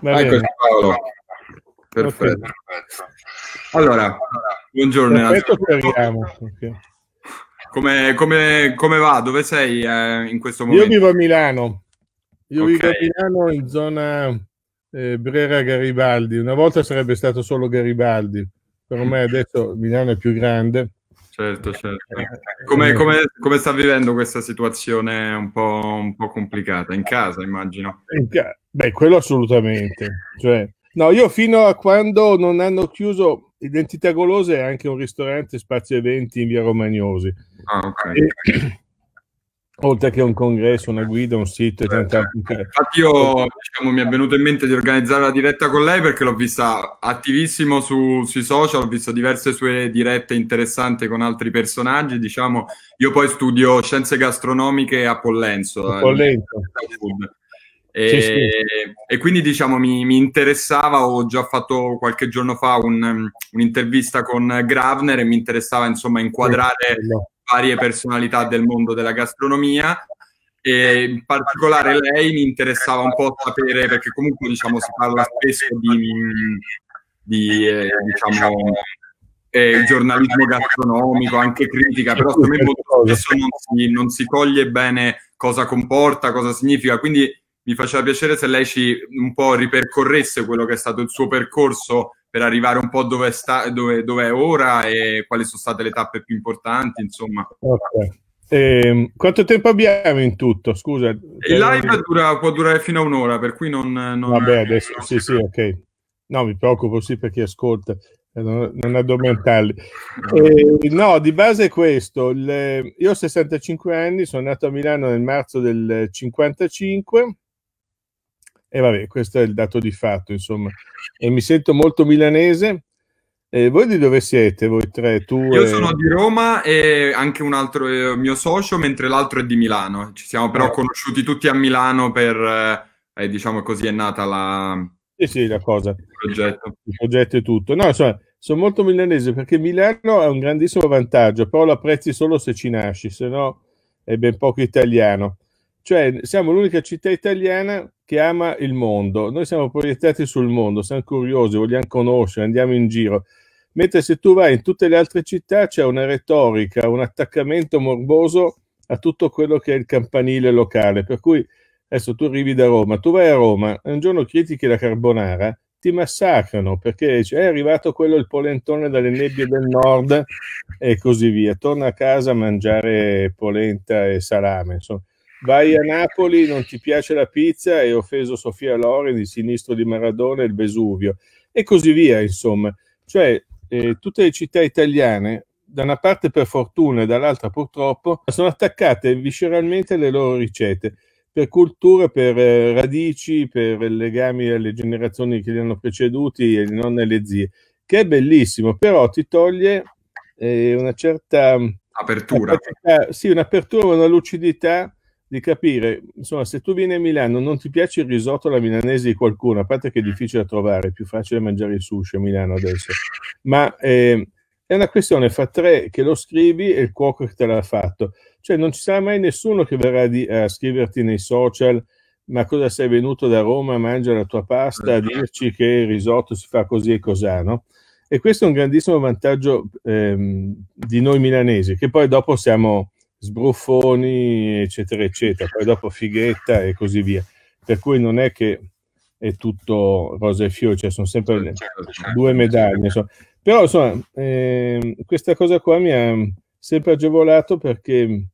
Va ecco Paolo. Perfetto. Okay. Allora, buongiorno. Okay. Come, come, come, va? Dove sei eh, in questo momento? Io vivo a Milano. Io okay. vivo a Milano in zona eh, Brera Garibaldi. Una volta sarebbe stato solo Garibaldi. Per me adesso Milano è più grande Certo, certo. Eh, come, eh. come, come, sta vivendo questa situazione un po', un po complicata? In casa, immagino. Beh, quello assolutamente. Cioè, no, io fino a quando non hanno chiuso Identità Golose, è anche un ristorante spazio eventi in via Romagnosi. Ah, ok. E, oltre che un congresso, una guida, un sito. Eh, certo. tanta... Infatti, io diciamo, mi è venuto in mente di organizzare la diretta con lei perché l'ho vista attivissimo su, sui social, ho visto diverse sue dirette interessanti con altri personaggi. Diciamo, io poi studio scienze gastronomiche a Pollenzo. A eh, Pollenzo. E, sì, sì. e, quindi diciamo mi, mi, interessava, ho già fatto qualche giorno fa un, un'intervista con Gravner e mi interessava insomma inquadrare sì, varie personalità del mondo della gastronomia e in particolare lei mi interessava un po' sapere, perché comunque diciamo, si parla spesso di, di eh, diciamo, eh, giornalismo gastronomico, anche critica, però secondo me molto certo. spesso non si, non si coglie bene cosa comporta, cosa significa, quindi mi faceva piacere se lei ci un po' ripercorresse quello che è stato il suo percorso per arrivare un po' dove, sta, dove, dove, è ora e quali sono state le tappe più importanti, insomma. Okay. Eh, quanto tempo abbiamo in tutto? Scusa. Il live dura, può durare fino a un'ora, per cui non... non Vabbè, adesso non sì, sì, ok. No, mi preoccupo sì per chi ascolta, eh, non, addormentarli. Ehm, no, di base è questo. Il, io ho 65 anni, sono nato a Milano nel marzo del 55 e vabbè, questo è il dato di fatto, insomma. E mi sento molto milanese. E voi di dove siete, voi tre? Tu Io e... sono di Roma e anche un altro eh, mio socio, mentre l'altro è di Milano. Ci siamo però ah. conosciuti tutti a Milano per, eh, eh, diciamo così, è nata la... Sì, sì, la cosa. Il progetto. Il progetto e tutto. No, insomma, sono molto milanese perché Milano ha un grandissimo vantaggio, però lo apprezzi solo se ci nasci, se no è ben poco italiano. Cioè, siamo l'unica città italiana che ama il mondo. Noi siamo proiettati sul mondo, siamo curiosi, vogliamo conoscere, andiamo in giro. Mentre se tu vai in tutte le altre città c'è una retorica, un attaccamento morboso a tutto quello che è il campanile locale. Per cui adesso tu arrivi da Roma, tu vai a Roma un giorno critichi la carbonara, ti massacrano perché è arrivato quello il polentone dalle nebbie del nord e così via. Torna a casa a mangiare polenta e salame. Insomma Vai a Napoli, non ti piace la pizza, e offeso Sofia Loren, il sinistro di Maradona e il Vesuvio, e così via, insomma. Cioè, eh, tutte le città italiane, da una parte per fortuna e dall'altra purtroppo, sono attaccate visceralmente alle loro ricette, per cultura, per eh, radici, per legami alle generazioni che li hanno preceduti, e non alle zie, che è bellissimo, però ti toglie eh, una certa... Apertura. sì, un'apertura, una lucidità di capire, insomma, se tu vieni a Milano non ti piace il risotto alla milanese di qualcuno, a parte che è difficile da trovare, è più facile mangiare il sushi a Milano adesso, ma eh, è una questione fra tre che lo scrivi e il cuoco che te l'ha fatto. Cioè non ci sarà mai nessuno che verrà di, a scriverti nei social ma cosa sei venuto da Roma a mangiare la tua pasta, a eh. dirci che il risotto si fa così e cos'ha, no? E questo è un grandissimo vantaggio ehm, di noi milanesi, che poi dopo siamo sbruffoni, eccetera, eccetera, poi dopo fighetta e così via. Per cui non è che è tutto rosa e fiori, cioè sono sempre le, certo, certo, due certo, medaglie. Insomma. Però insomma, eh, questa cosa qua mi ha sempre agevolato perché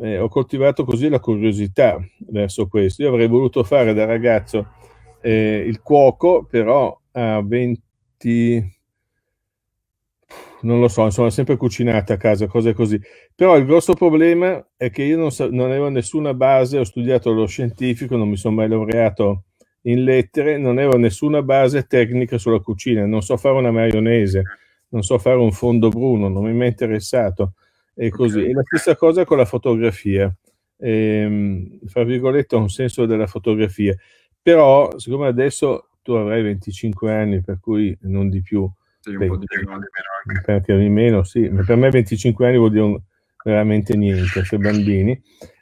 eh, ho coltivato così la curiosità verso questo. Io avrei voluto fare da ragazzo eh, il cuoco, però a 20 non lo so, insomma, sempre cucinate a casa, cose così. Però il grosso problema è che io non, sa- non avevo nessuna base, ho studiato lo scientifico, non mi sono mai laureato in lettere, non avevo nessuna base tecnica sulla cucina, non so fare una maionese, non so fare un fondo bruno, non mi è mai interessato. E così. E la stessa cosa con la fotografia. Ehm, fra virgolette, ho un senso della fotografia. Però, siccome adesso tu avrai 25 anni, per cui non di più, sì, un po' di meno. Un tentativo di meno, sì. Per me 25 anni vuol dire un, veramente niente, se bambini.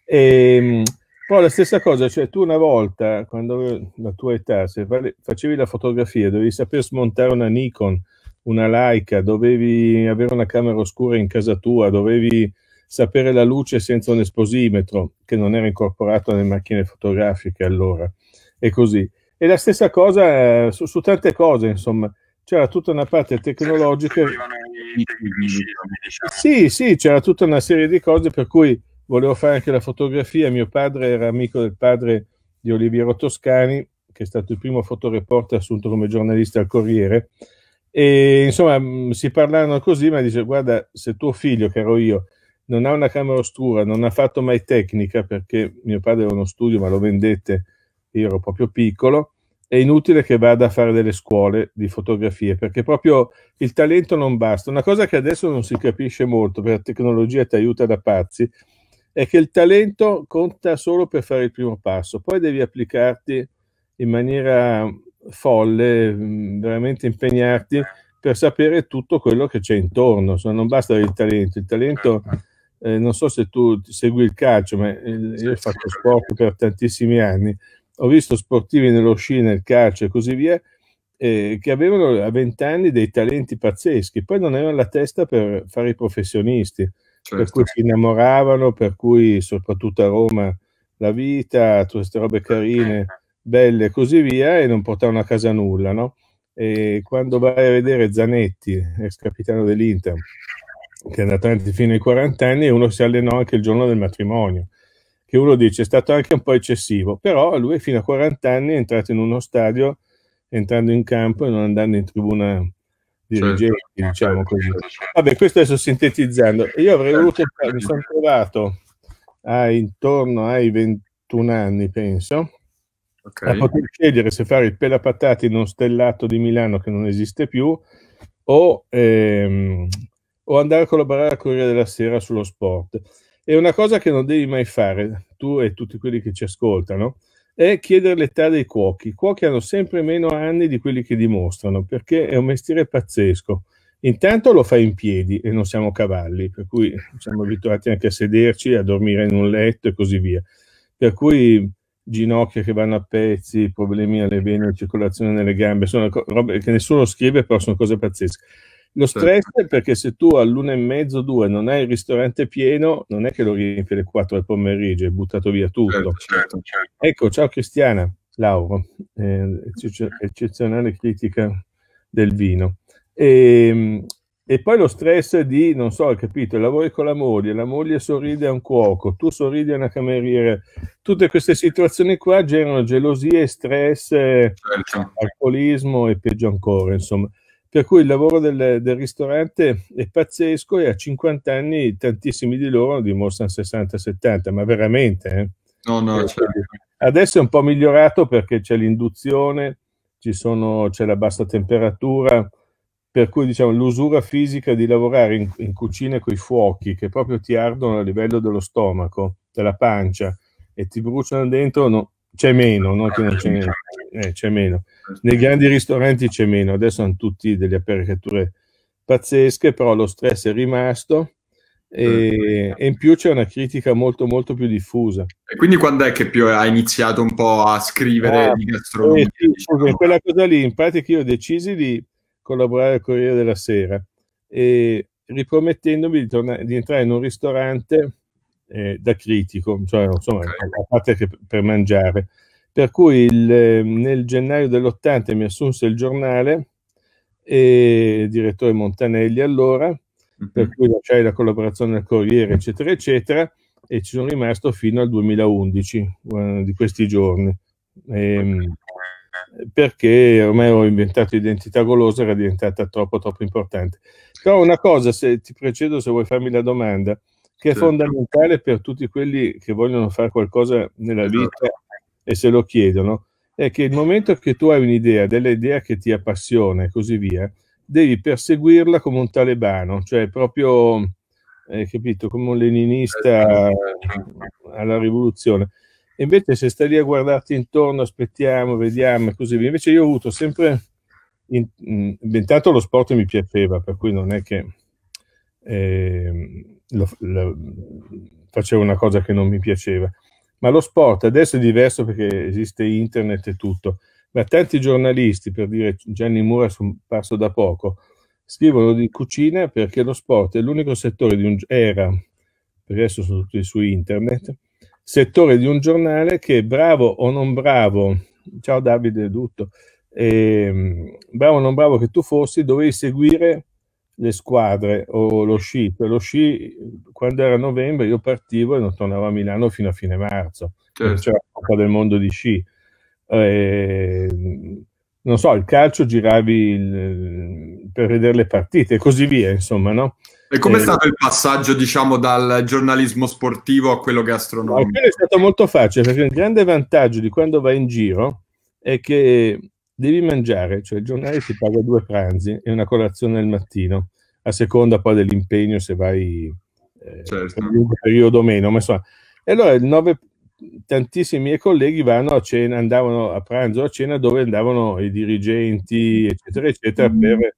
E, ehm, poi la stessa cosa, cioè tu una volta, quando la tua età, se facevi la fotografia, dovevi saper smontare una Nikon, una Leica, dovevi avere una camera oscura in casa tua, dovevi sapere la luce senza un esposimetro, che non era incorporato nelle macchine fotografiche allora, e così. E la stessa cosa eh, su, su tante cose, insomma c'era tutta una parte tecnologica. Diciamo. Diciamo. Sì, sì, c'era tutta una serie di cose per cui volevo fare anche la fotografia. Mio padre era amico del padre di Oliviero Toscani, che è stato il primo fotoreporter assunto come giornalista al Corriere. E insomma, si parlarono così, ma dice: Guarda, se tuo figlio, che ero io, non ha una camera oscura, non ha fatto mai tecnica, perché mio padre aveva uno studio, ma lo vendette, io ero proprio piccolo è inutile che vada a fare delle scuole di fotografie perché proprio il talento non basta. Una cosa che adesso non si capisce molto, perché la tecnologia ti aiuta da pazzi, è che il talento conta solo per fare il primo passo, poi devi applicarti in maniera folle, mm, veramente impegnarti per sapere tutto quello che c'è intorno. non basta il talento, il talento. Eh, non so se tu segui il calcio, ma io ho fatto sport per tantissimi anni ho visto sportivi nello sci, nel calcio e così via, eh, che avevano a vent'anni dei talenti pazzeschi, poi non avevano la testa per fare i professionisti, certo. per cui certo. si innamoravano, per cui soprattutto a Roma la vita, tutte queste robe carine, belle e così via, e non portavano a casa nulla, no? E quando vai a vedere Zanetti, ex capitano dell'Inter, che è andato avanti fino ai 40 anni, uno si allenò anche il giorno del matrimonio che uno dice è stato anche un po' eccessivo, però lui fino a 40 anni è entrato in uno stadio entrando in campo e non andando in tribuna dirigenti, certo. certo. diciamo certo, così. Certo. Vabbè, questo adesso sintetizzando. Io avrei voluto, mi sono trovato a, intorno ai 21 anni, penso, okay. a poter scegliere se fare il pelapatati in uno stellato di Milano che non esiste più o, ehm, o andare a collaborare al Corriere della Sera sullo sport e una cosa che non devi mai fare, tu e tutti quelli che ci ascoltano, è chiedere l'età dei cuochi. I cuochi hanno sempre meno anni di quelli che dimostrano, perché è un mestiere pazzesco. Intanto lo fai in piedi e non siamo cavalli, per cui siamo abituati anche a sederci, a dormire in un letto e così via. Per cui ginocchia che vanno a pezzi, problemi alle vene, circolazione nelle gambe, sono robe che nessuno scrive, però sono cose pazzesche. Lo stress è perché se tu all'una e mezzo, due non hai il ristorante pieno, non è che lo riempi alle 4 del pomeriggio e hai buttato via tutto. Certo, certo, certo. Ecco, ciao Cristiana, Lauro, eh, eccezionale critica del vino. E, ehm, e, poi lo stress è di, non so, hai capito, lavori con la moglie, la moglie sorride a un cuoco, tu sorridi a una cameriera. Tutte queste situazioni qua generano gelosie, stress, certo. alcolismo e peggio ancora, insomma per cui il lavoro del, del ristorante è pazzesco e a 50 anni tantissimi di loro dimostrano 60-70, ma veramente. Eh? No, no, eh, certo. Adesso è un po' migliorato perché c'è l'induzione, sono, c'è la bassa temperatura, per cui diciamo, l'usura fisica di lavorare in, in cucina con i fuochi che proprio ti ardono a livello dello stomaco, della pancia e ti bruciano dentro, no, c'è meno, no? C'è, eh, c'è meno. Nei grandi ristoranti c'è meno, adesso hanno tutti delle apparecchiature pazzesche, però lo stress è rimasto e, eh. e, in più c'è una critica molto molto più diffusa. E quindi quando è che più ha iniziato un po' a scrivere ah, di gastronomia? Sì, diciamo. Quella cosa lì, in pratica io ho deciso di collaborare al Corriere della Sera e ripromettendomi di, tornare, di entrare in un ristorante eh, da critico, cioè insomma, okay. a parte che per mangiare. Per cui il, ehm, nel gennaio dell'80 mi assunse il giornale, e direttore Montanelli allora, mhm. per cui lasciai la collaborazione al Corriere, eccetera, eccetera, e ci sono rimasto fino al 2011, uhm, di questi giorni. E, ehm, perché ormai ho inventato identità golosa, era diventata troppo, troppo importante. Però una cosa, se ti precedo, se vuoi farmi la domanda, che è certo. fondamentale per tutti quelli che vogliono fare qualcosa nella certo. vita e se lo chiedono, è che il momento che tu hai un'idea, dell'idea che ti appassiona e così via, devi perseguirla come un talebano, cioè proprio, eh, capito, come un leninista eh, alla rivoluzione. Invece se stai lì a guardarti intorno, aspettiamo, vediamo e così via. Invece io ho avuto sempre... In, intanto lo sport mi piaceva, per cui non è che eh, lo, lo, facevo una cosa che non mi piaceva ma lo sport adesso è diverso perché esiste internet e tutto, ma tanti giornalisti, per dire Gianni Mura sono è da poco, scrivono di cucina perché lo sport è l'unico settore di un era, perché adesso sono tutti su internet, settore di un giornale che bravo o non bravo, ciao Davide Dutto, eh, bravo o non bravo che tu fossi, dovevi seguire le squadre o lo sci, Per cioè, lo sci quando era novembre io partivo e non tornavo a Milano fino a fine marzo, certo. c'era la Coppa del Mondo di sci. Eh, non so, il calcio giravi il, per vedere le partite e così via, insomma, no? E com'è eh, stato il passaggio, diciamo, dal giornalismo sportivo a quello gastronomico? No, quello è stato molto facile, perché il grande vantaggio di quando vai in giro è che Devi mangiare, cioè il giornale ti paga due pranzi e una colazione al mattino, a seconda poi dell'impegno se vai eh, certo. per un periodo o meno. Ma insomma, e allora nove, tantissimi miei colleghi vanno a cena, andavano a pranzo a cena dove andavano i dirigenti, eccetera, eccetera, mm. per,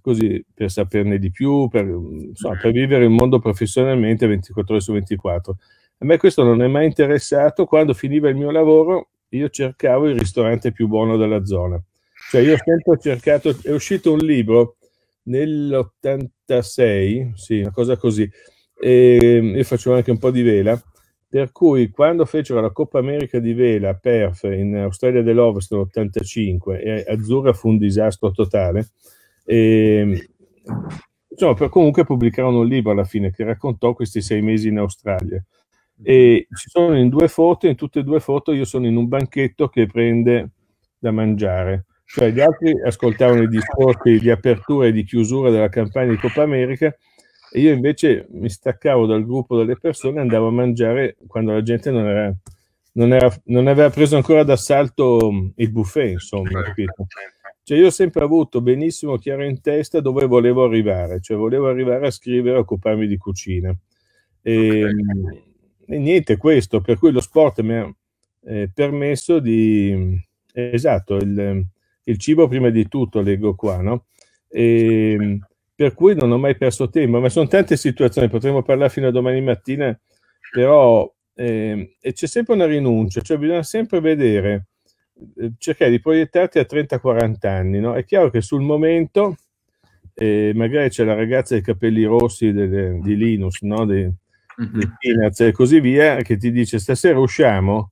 così, per saperne di più, per, insomma, per vivere il mondo professionalmente 24 ore su 24. A me questo non è mai interessato. Quando finiva il mio lavoro, io cercavo il ristorante più buono della zona. Cioè io ho sempre cercato, è uscito un libro nell'86, sì, una cosa così, e, e facevo anche un po' di vela, per cui quando fecero la Coppa America di vela a Perth in Australia dell'Ovest nell'85, e Azzurra fu un disastro totale, e, insomma, per, comunque pubblicarono un libro alla fine che raccontò questi sei mesi in Australia e ci sono in due foto, in tutte e due foto io sono in un banchetto che prende da mangiare. Cioè gli altri ascoltavano i discorsi di apertura e di chiusura della campagna di Coppa America e io invece mi staccavo dal gruppo delle persone e andavo a mangiare quando la gente non, era, non, era, non aveva preso ancora d'assalto mm, il buffet, insomma, certo, capito? Certo, certo. Cioè io ho sempre avuto benissimo chiaro in testa dove volevo arrivare, cioè volevo arrivare a scrivere e occuparmi di cucina. E, okay ehm, e niente, questo, per cui lo sport mi ha eh, permesso di... esatto, il, il, cibo prima di tutto, leggo qua, no? E, ehm, per cui non ho mai perso tempo, ma sono tante situazioni, potremmo parlare fino a domani mattina, però eh, c'è sempre una rinuncia, cioè bisogna sempre vedere, eh, cercare di proiettarti a 30-40 anni, no? È chiaro che sul momento... Eh, magari c'è la ragazza dei capelli rossi delle, di Linus, no? De, mm-hmm. e così via, che ti dice stasera usciamo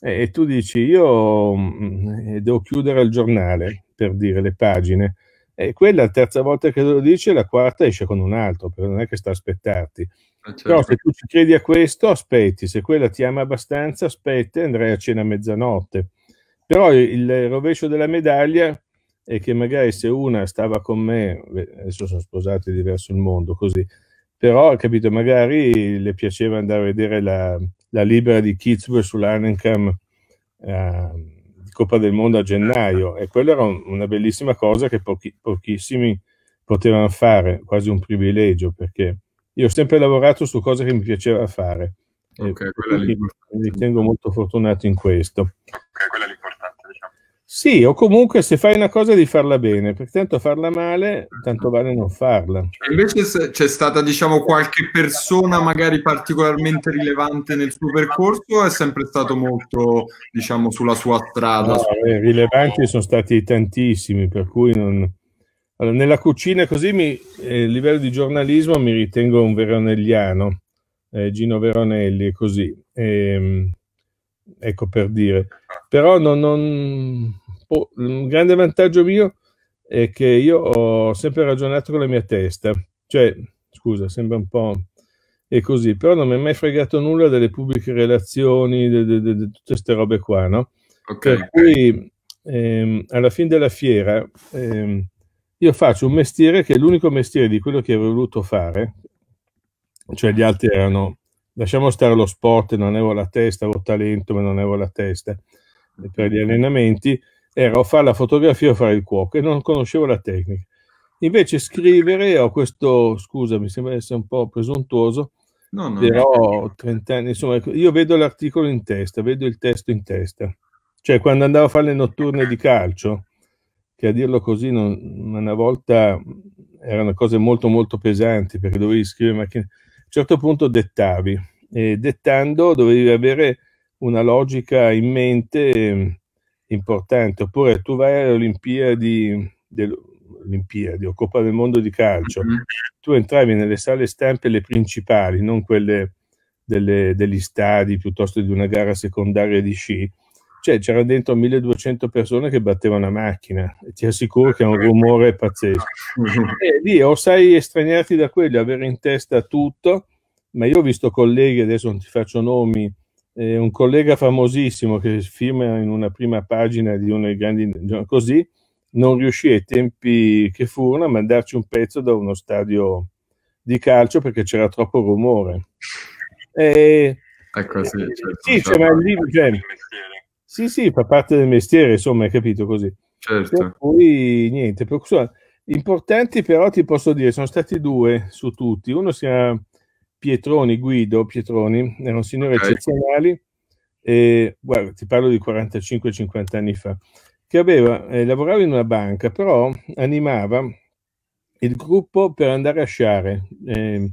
e, e tu dici io mh, mm, eh, devo chiudere il giornale per dire le pagine. E quella terza volta che lo dice, la quarta esce con un altro, perché non è che sta a aspettarti. Ah, certo. Però se tu ci credi a questo, aspetti. Se quella ti ama abbastanza, aspetti e andrai a cena a mezzanotte. Però il rovescio della medaglia è che magari se una stava con me, adesso sono sposati diverso il mondo, così, però capito, magari le piaceva andare a vedere la, la libera di Kitzbühel sull'Arnencam eh, Coppa del Mondo a gennaio e quella era un, una bellissima cosa che pochi, pochissimi potevano fare, quasi un privilegio perché io ho sempre lavorato su cose che mi piaceva fare. e quella lì. Mi ritengo molto fortunato in questo. Ok, quella sì, o comunque se fai una cosa di farla bene, perché tanto farla male, tanto vale non farla. invece c'è stata, diciamo, qualche persona magari particolarmente rilevante nel suo percorso o è sempre stato molto, diciamo, sulla sua strada? No, eh, rilevanti sono stati tantissimi, per cui non... Allora, nella cucina così mi, eh, a livello di giornalismo mi ritengo un veronelliano, eh, Gino Veronelli, così. Ehm, ecco per dire però non, non... Oh, un grande vantaggio mio è che io ho sempre ragionato con la mia testa. Cioè, scusa, sembra un po' e così, però non mi è mai fregato nulla delle pubbliche relazioni, di tutte queste robe qua, no? Okay. Per cui ehm, alla fine della fiera ehm, io faccio un mestiere che è l'unico mestiere di quello che avevo voluto fare, cioè gli altri erano, lasciamo stare lo sport, non avevo la testa, avevo talento, ma non avevo la testa per gli allenamenti era o fare la fotografia o fare il cuoco e non conoscevo la tecnica. Invece scrivere, ho questo, scusa, mi sembra essere un po' presuntuoso, no, no, però ho 30 anni, insomma, ecco, io vedo l'articolo in testa, vedo il testo in testa. Cioè, quando andavo a fare le notturne di calcio, che a dirlo così, non, una volta erano cose molto molto pesanti perché dovevi scrivere, macchine. a un certo punto dettavi e dettando dovevi avere una logica in mente ehm, importante. Oppure tu vai alle Olimpiadi, Olimpiadi o Coppa del Mondo di calcio, mm-hmm. tu entravi nelle sale stampe le principali, non quelle delle, degli stadi piuttosto di una gara secondaria di sci. Cioè, c'erano dentro 1200 persone che battevano la macchina, e ti assicuro che è un rumore pazzesco. E lì o sai estraniarti da quello, avere in testa tutto, ma io ho visto colleghi, adesso non ti faccio nomi, eh, un collega famosissimo che firma in una prima pagina di uno dei grandi così, non riuscì ai tempi che furono a mandarci un pezzo da uno stadio di calcio perché c'era troppo rumore. E, ecco, sì, eh, certo, sì, certo. Cioè, lì, cioè, sì, sì, fa parte del mestiere, insomma, hai capito così. Certo. poi niente, per, importanti però ti posso dire, sono stati due su tutti. Uno si chiama Pietroni, Guido Pietroni, era un signore okay. eccezionale, eh, guarda, ti parlo di 45-50 anni fa, che aveva, eh, lavorava in una banca, però animava il gruppo per andare a sciare, eh,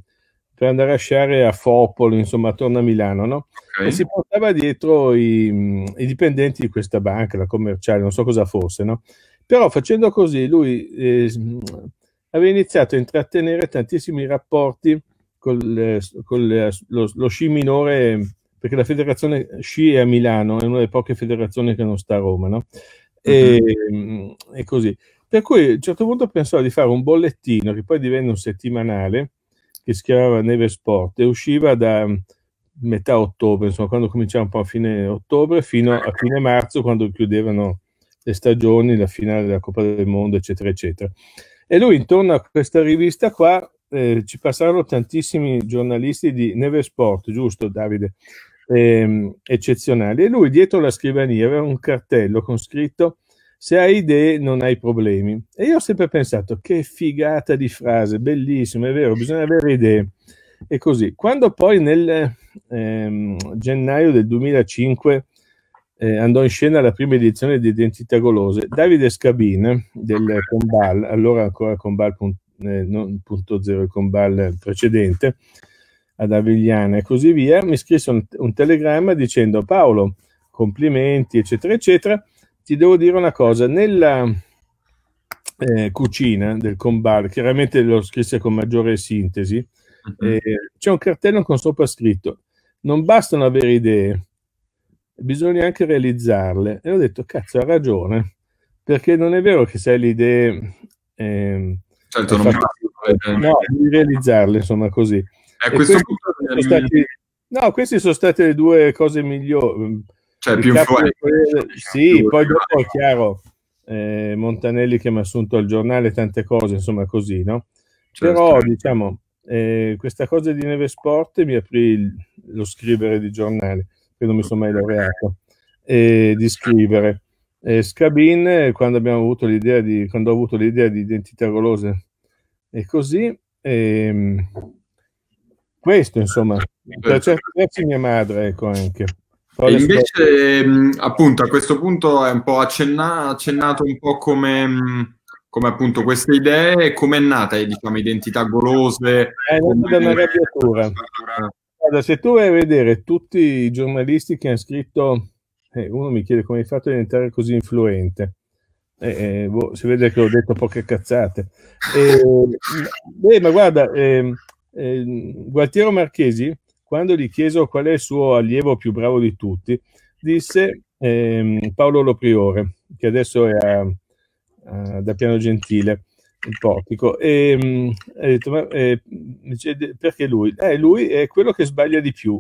per andare a sciare a Fopolo, insomma, attorno a Milano, no? Okay. E si portava dietro i, i, dipendenti di questa banca, la commerciale, non so cosa fosse, no? Però facendo così lui eh, aveva iniziato a intrattenere tantissimi rapporti con eh, eh, lo, lo sci minore, perché la federazione sci è a Milano, è una delle poche federazioni che non sta a Roma, no? E, mm-hmm. e così. Per cui a un certo punto pensavo di fare un bollettino che poi divenne un settimanale che si chiamava Neve Sport e usciva da metà ottobre, insomma, quando cominciava un po' a fine ottobre fino a fine marzo, quando chiudevano le stagioni, la finale della Coppa del Mondo, eccetera, eccetera. E lui intorno a questa rivista qua eh, ci passarono tantissimi giornalisti di Neve Sport, giusto Davide? Ehm, eccezionali. E lui dietro la scrivania aveva un cartello con scritto se hai idee non hai problemi. E io ho sempre pensato che figata di frase, bellissima, è vero, bisogna avere idee. E così, quando poi nel ehm, gennaio del 2005 eh, andò in scena la prima edizione di Identità Golose, Davide Scabin del Combal, allora ancora combal.it, eh, punto zero Combal precedente, ad Avigliana e così via, mi scrisse un, un telegramma dicendo Paolo, complimenti, eccetera, eccetera, ti devo dire una cosa, nella eh, cucina del Combal, chiaramente lo scrisse con maggiore sintesi, uh mm-hmm. -huh. eh, c'è un cartello con sopra scritto, non bastano avere idee, bisogna anche realizzarle. E ho detto, cazzo, ha ragione, perché non è vero che se hai le idee... Eh, Certo, non Infatti, no, di realizzarle, insomma, così. Eh, questo questi, sono stati, no, queste sono state le due cose migliori. Mm, cioè, più fuori. Diciamo, sì, più poi dopo è chiaro, eh, Montanelli che mi ha assunto al giornale, tante cose, insomma, così, no? Certo. Però, certo. diciamo, eh, questa cosa di Neve Sport mi aprì lo scrivere di giornale, che non mi sono mai laureato, eh, di scrivere eh, Scabin quando abbiamo avuto l'idea di quando ho avuto l'idea di identità golose e così ehm, questo insomma da certi versi mia madre ecco anche e invece scuole... appunto a questo punto è un po' accennato, accennato un po' come come appunto queste idee come è nata diciamo identità golose è nata da una arrabbiatura se tu vai a vedere tutti i giornalisti che hanno scritto eh, uno mi chiede come hai fatto a diventare così influente. Eh, eh boh, si vede che ho detto poche cazzate. Eh, beh, ma guarda, ehm, ehm, Gualtiero Marchesi, quando gli chieso qual è il suo allievo più bravo di tutti, disse ehm, Paolo Lopriore, che adesso è a, a, da Piano Gentile il portico e, mm, eh, e, e perché lui? Eh, lui è quello che sbaglia di più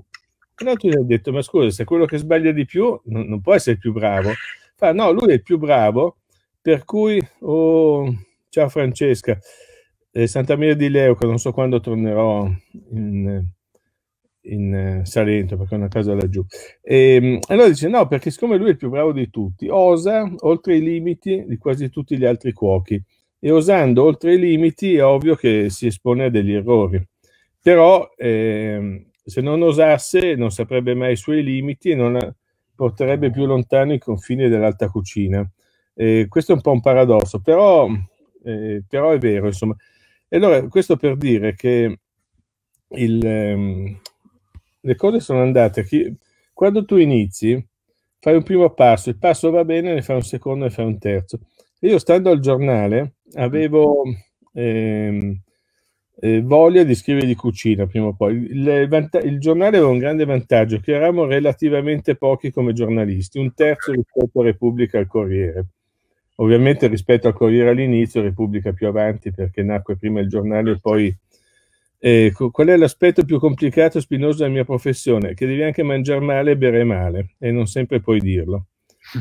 No, tu gli hai detto, ma scusa, se quello che sbaglia di più non, non può essere più bravo. Fa, no, lui è il più bravo, per cui, oh, ciao Francesca, eh, Santa Maria di Leuca, non so quando tornerò in, in eh, Salento, perché è una casa laggiù. E, ehm, allora dice, no, perché siccome lui è il più bravo di tutti, osa oltre i limiti di quasi tutti gli altri cuochi. E osando oltre i limiti è ovvio che si espone a degli errori. Però... Eh, se non osasse, non saprebbe mai i suoi limiti e non porterebbe più lontano i confini dell'alta cucina. Eh, questo è un po' un paradosso, però, eh, però, è vero, insomma. E allora, questo per dire che il, ehm, le cose sono andate. Chi, quando tu inizi, fai un primo passo, il passo va bene, ne fai un secondo e fai un terzo. Io stando al giornale avevo ehm, eh, voglia di scrivere di cucina prima o poi. Il, il, giornale aveva un grande vantaggio, che eravamo relativamente pochi come giornalisti, un terzo rispetto a Repubblica al Corriere. Ovviamente rispetto al Corriere all'inizio, Repubblica più avanti perché nacque prima il giornale e poi... Eh, qual è l'aspetto più complicato e spinoso della mia professione? Che devi anche mangiare male e bere male e non sempre puoi dirlo.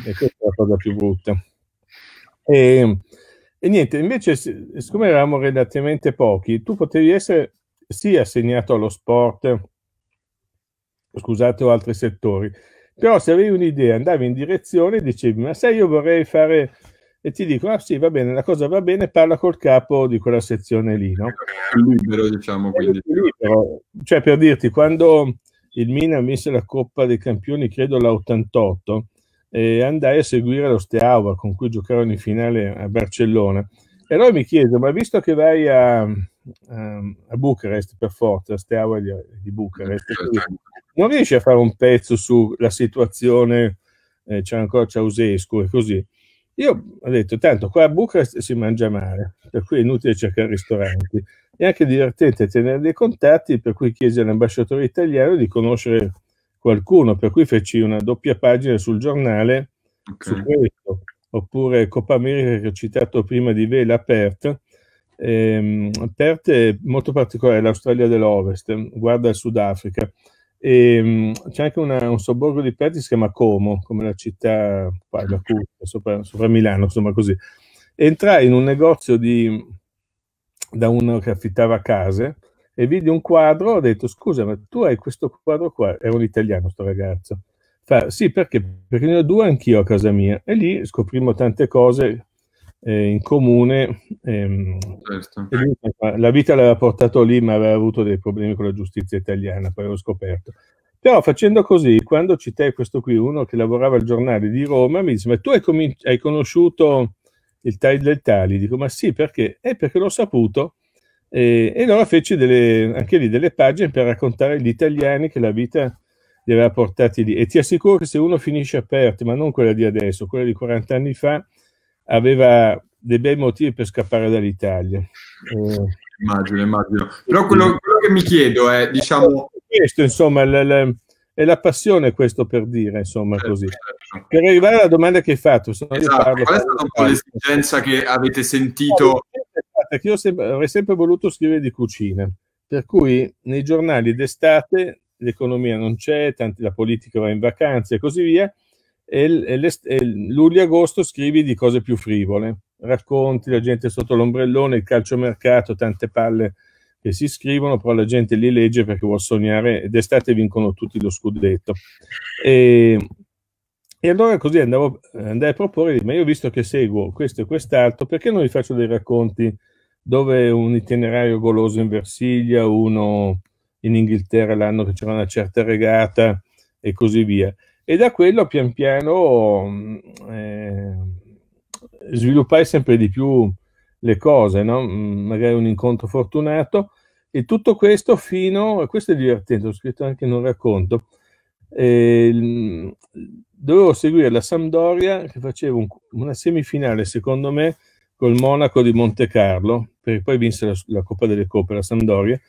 E questa è la cosa più brutta. E, ehm, e niente, invece, siccome eravamo relativamente pochi, tu potevi essere sì assegnato allo sport, scusate, o altri settori, però se avevi un'idea, andavi in direzione e dicevi, ma sai, io vorrei fare... E ti dico, ah sì, va bene, la cosa va bene, parla col capo di quella sezione lì, no? Libero, diciamo, quindi. Libero. Cioè, per dirti, quando il Milan vinse la Coppa dei Campioni, credo l'88, e andai a seguire lo Steaua con cui giocarono in finale a Barcellona. E allora mi chiese, ma visto che vai a, a, a Bucarest per forza, Steaua di, di Bucarest, non riesci a fare un pezzo sulla situazione eh, c'è ancora Ceausescu e così. Io ho detto, tanto qua a Bucarest si mangia male, per cui è inutile cercare ristoranti. È anche divertente tenere dei contatti, per cui chiesi all'ambasciatore italiano di conoscere qualcuno, per cui feci una doppia pagina sul giornale okay. su questo, oppure Coppa America che ho citato prima di Vela Perth. Eh, Perth è molto particolare, l'Australia dell'Ovest, guarda il Sudafrica. E, ehm, c'è anche una, un sobborgo di Perth si chiama Como, come la città qua, la Curta, sopra, sopra Milano, insomma così. Entrai in un negozio di, da uno che affittava case e vidi un quadro, ho detto scusa ma tu hai questo quadro qua, era un italiano sto ragazzo, Fa, sì perché? Perché ne ho due anch'io a casa mia e lì scoprimmo tante cose eh, in comune, ehm, certo. la vita l'aveva portato lì ma aveva avuto dei problemi con la giustizia italiana, poi l'ho scoperto. Però facendo così, quando citai questo qui, uno che lavorava al giornale di Roma, mi disse, ma tu hai, com- hai conosciuto il Tali del Tali? Dico, ma sì, perché? Eh, perché l'ho saputo e, allora fece delle, anche lì delle pagine per raccontare gli italiani che la vita li aveva portati lì. E ti assicuro che se uno finisce aperto, ma non quella di adesso, quella di 40 anni fa, aveva dei bei motivi per scappare dall'Italia. Eh, immagino, immagino. Però quello, quello, che mi chiedo è, diciamo... Questo, insomma, la, la, è la passione questo per dire, insomma, eh, certo, così. Certo. Per arrivare alla domanda che hai fatto, esatto. Parlo, qual è stata un po' l'esigenza che avete sentito perché io sempre, avrei sempre voluto scrivere di cucina, per cui nei giornali d'estate l'economia non c'è, tanti, la politica va in vacanze e così via, e, luglio e agosto scrivi di cose più frivole, racconti la gente sotto l'ombrellone, il calciomercato, tante palle che si scrivono, però la gente li legge perché vuol sognare, d'estate vincono tutti lo scudetto. E, e allora così andavo, andai a proporre, ma io visto che seguo questo e quest'altro, perché non vi faccio dei racconti? dove un itinerario goloso in Versiglia, uno in Inghilterra l'anno che c'era una certa regata e così via. E da quello pian piano mm, eh, sviluppai sempre di più le cose, no? Mm, magari un incontro fortunato e tutto questo fino, e questo è divertente, ho scritto anche in un racconto, eh, dovevo seguire la Sampdoria che faceva un, una semifinale secondo me col Monaco di Monte Carlo, per poi vinse la, la Coppa delle Coppe, la Sampdoria,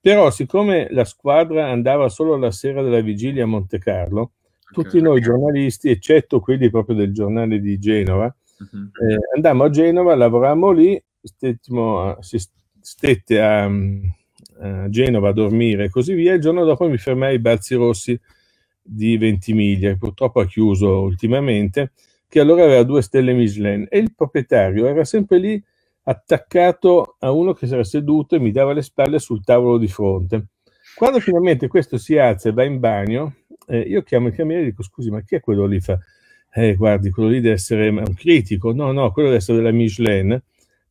però siccome la squadra andava solo la sera della vigilia a Monte Carlo, tutti noi giornalisti, eccetto quelli proprio del giornale di Genova, uh-huh. eh, andammo a Genova, lavorammo lì, stettimo, si stette a, mm, a, Genova a dormire e così via. Il giorno dopo mi fermai ai Balzi Rossi di Ventimiglia, che purtroppo ha chiuso ultimamente, che allora aveva due stelle Michelin, e il proprietario era sempre lì attaccato a uno che si era seduto e mi dava le spalle sul tavolo di fronte. Quando finalmente questo si alza e va in bagno, eh, io chiamo il cameriere e dico: Scusi, ma chi è quello lì? Fa, eh, guardi, quello lì deve essere un critico. No, no, quello deve essere della Michelin,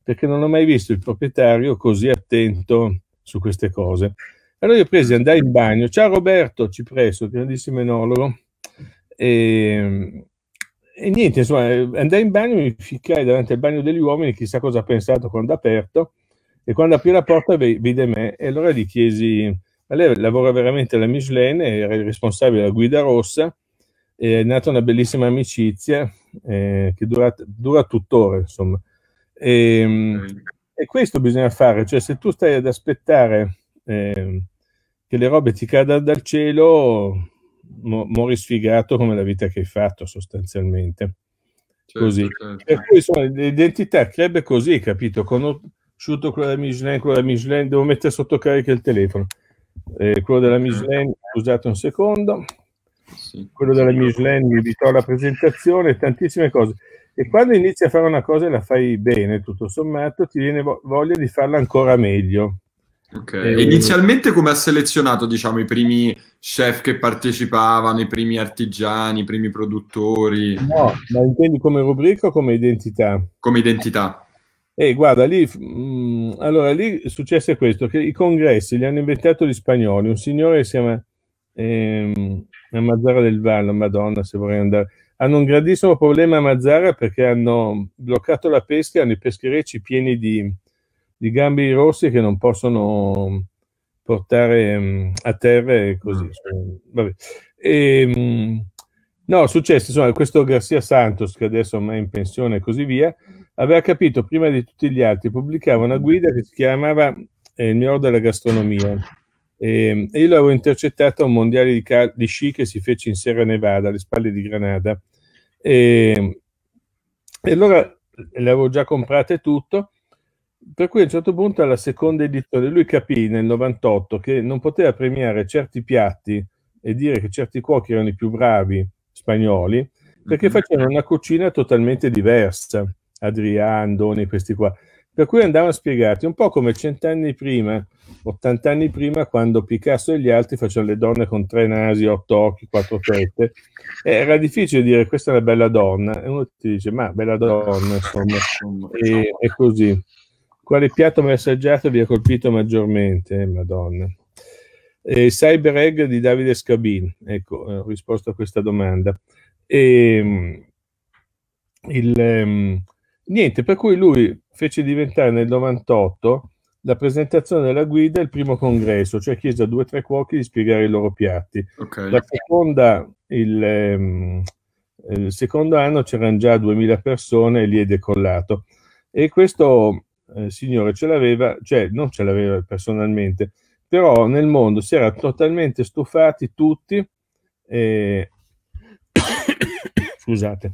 perché non ho mai visto il proprietario così attento su queste cose. Allora io presi, andai in bagno, ciao Roberto, Cipresso, grandissimo enologo, e ehm, e niente, insomma, eh, andai in bagno, mi ficcai davanti al bagno degli uomini, chissà cosa ha pensato quando ha aperto, e quando aprì la porta vide me, e allora gli chiesi, a lei lavora veramente alla Michelin, era il responsabile della guida rossa, è nata una bellissima amicizia eh, che dura, dura tuttora, insomma. E, ehm, e, questo bisogna fare, cioè se tu stai ad aspettare eh, che le robe ti cadano dal cielo, mo- muori sfigato come la vita che hai fatto sostanzialmente. Certo, così. Certo. Per cui insomma, l'identità crebbe così, capito? Conosciuto quella Michelin, quella Michelin, devo mettere sotto carica il telefono. Eh, quello della Michelin, scusate un secondo, sì, quello della Michelin mi evitò la presentazione, tantissime cose. E quando inizi a fare una cosa e la fai bene, tutto sommato, ti viene voglia di farla ancora meglio. Okay. E... Inizialmente come ha selezionato diciamo, i primi chef che partecipavano, i primi artigiani, i primi produttori? No, ma intendi come rubrica o come identità? Come identità. E eh, guarda, lì, mh, mm, allora, lì successe questo, che i congressi li hanno inventati gli spagnoli, un signore che si chiama ehm, Mazzara del Vallo, madonna se vorrei andare, hanno un grandissimo problema a Mazzara perché hanno bloccato la pesca, hanno i pescherecci pieni di di gambi rossi che non possono portare mm, a terra così. Mm. Cioè, vabbè. E, ehm, no, successo, insomma, questo Garcia Santos, che adesso ormai è in pensione e così via, aveva capito prima di tutti gli altri, pubblicava una guida che si chiamava eh, Il mio della gastronomia. E, ehm, e io l'avevo intercettato a un mondiale di, cal- di sci che si fece in Sierra Nevada, alle spalle di Granada. E, ehm, e allora le avevo già comprate tutto per cui a un certo punto alla seconda edizione lui capì nel 98 che non poteva premiare certi piatti e dire che certi cuochi erano i più bravi spagnoli perché mhm. facevano una cucina totalmente diversa, Adrian, Doni, questi qua. Per cui andavano spiegati un po' come cent'anni prima, 80 anni prima, quando Picasso e gli altri facevano le donne con tre nasi, otto occhi, quattro tette. Eh, era difficile dire questa è una bella donna, e uno ti dice ma bella donna, insomma, e, è così. Quale piatto mai assaggiato vi ha colpito maggiormente? Eh, madonna. Eh, Cyber Egg di Davide Scabin. Ecco, eh, ho risposto a questa domanda. E, ehm, il, ehm, niente, per cui lui fece diventare nel 98 la presentazione della guida il primo congresso, cioè chiese a due o tre cuochi di spiegare i loro piatti. Okay. La seconda, il, ehm, eh, il secondo anno c'erano già 2000 persone e lì è decollato. E questo eh, Signore ce l'aveva, cioè non ce l'aveva personalmente, però nel mondo si era totalmente stufati tutti, eh, scusate,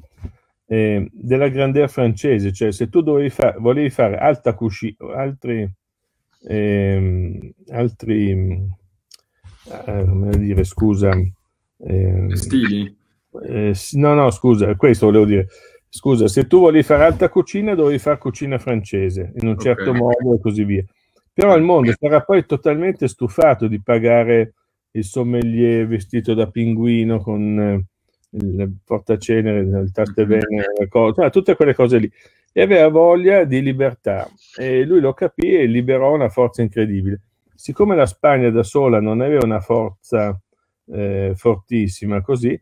eh, della grandeur francese, cioè se tu dovevi far, volevi fare alta cusci, altri, ehm, altri eh, dire, scusa, ehm, stili. Eh, no, no, scusa, questo volevo dire scusa, se tu volevi fare alta cucina, dovevi fare cucina francese, in un certo okay. modo e così via. Però il mondo sarà poi totalmente stufato di pagare il sommelier vestito da pinguino con eh, il portacenere, il tartevene, mhm. cioè, tutte quelle cose lì. E aveva voglia di libertà. E lui lo capì e liberò una forza incredibile. Siccome la Spagna da sola non aveva una forza eh, fortissima così,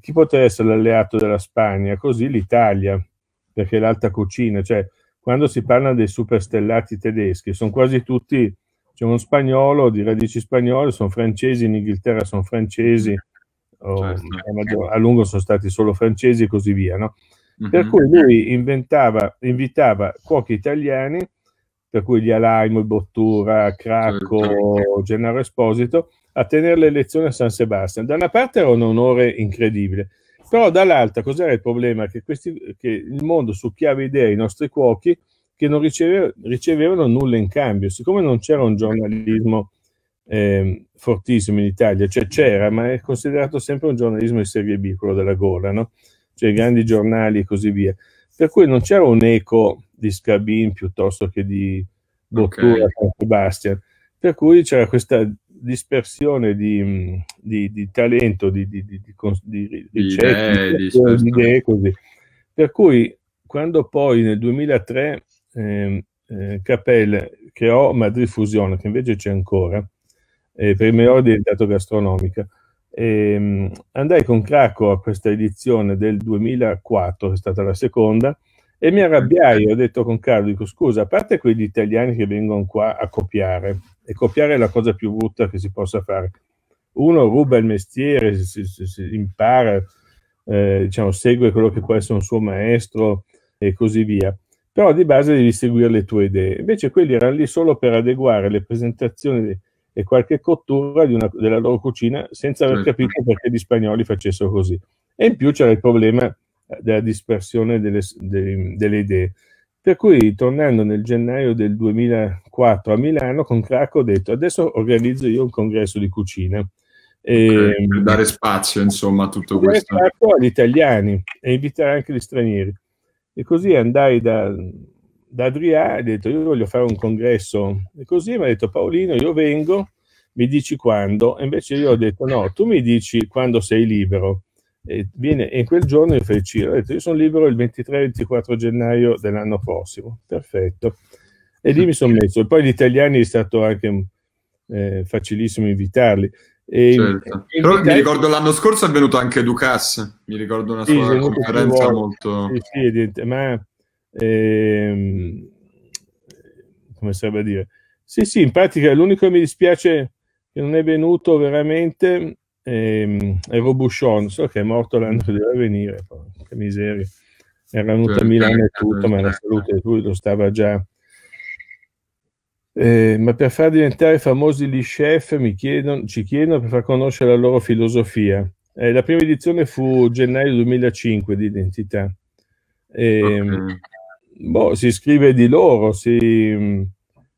chi poteva essere l'alleato della Spagna? Così l'Italia, perché l'alta cucina, cioè quando si parla dei superstellati tedeschi, sono quasi tutti, c'è uno spagnolo di radici spagnole, sono francesi, in Inghilterra sono francesi, o, certo. a lungo sono stati solo francesi e così via, no? Mm-hmm. Per cui lui inventava, invitava cuochi italiani, per cui gli Alaimo, Bottura, Cracco, certo. Gennaro Esposito, a tenere le elezioni a San Sebastian. Da una parte era un onore incredibile, però dall'altra cos'era il problema? Che, questi, che il mondo succhiava idee ai nostri cuochi che non ricevevano, ricevevano nulla in cambio, siccome non c'era un giornalismo eh, fortissimo in Italia, cioè c'era, ma è considerato sempre un giornalismo di serie B, quello della gola, no? cioè i grandi giornali e così via. Per cui non c'era un eco di Scabin piuttosto che di Bottura okay. Sebastian, per cui c'era questa dispersione di, mm, di, di talento, di, ricerche, di idee, così. Per cui quando poi nel 2003 eh, eh, Capel creò Madrid Fusione, che invece c'è ancora, eh, per il miglior diventato gastronomica, ehm, andai con Craco a questa edizione del 2004, che è stata la seconda, e mi arrabbiai, ho detto con Carlo, dico scusa, a parte quegli italiani che vengono qua a copiare, e copiare è la cosa più brutta che si possa fare. Uno ruba il mestiere, si, si, si impara, eh, diciamo, segue quello che può essere un suo maestro e così via. Però di base devi seguire le tue idee. Invece quelli erano lì solo per adeguare le presentazioni e qualche cottura una, della loro cucina senza aver certo. capito perché gli spagnoli facessero così. E in più c'era il problema della dispersione delle, de, delle idee. Per cui, tornando nel gennaio del 2004 a Milano, con Cracco ho detto adesso organizzo io un congresso di cucina. E, ehm, per dare spazio, insomma, a tutto questo. agli italiani e invitare anche gli stranieri. E così andai da, da Adrià e ho detto io voglio fare un congresso. E così mi ha detto Paolino, io vengo, mi dici quando. E invece io ho detto no, tu mi dici quando sei libero. E, viene, e in quel giorno io feci, ho detto, io sono libero il 23-24 gennaio dell'anno prossimo. Perfetto. E lì mi sono messo. E poi gli italiani è stato anche eh, facilissimo invitarli. E, certo. e Però mi ricordo l'anno scorso è venuto anche Ducas, mi ricordo una sì, sua conferenza molto... Sì, sì, ma... Ehm, come sarebbe a dire? Sì, sì, in pratica l'unico che mi dispiace che non è venuto veramente e, ehm, e Robuchon, so che è morto l'anno che doveva venire, che miseria. Era venuto a certo. Milano e eh, tutto, ma la certo. salute di lui lo stava già. Eh, ma per far diventare famosi gli chef chiedono, ci chiedono per far conoscere la loro filosofia. Eh, la prima edizione fu gennaio 2005 di Identità. Eh, okay. boh, si scrive di loro, si, mm,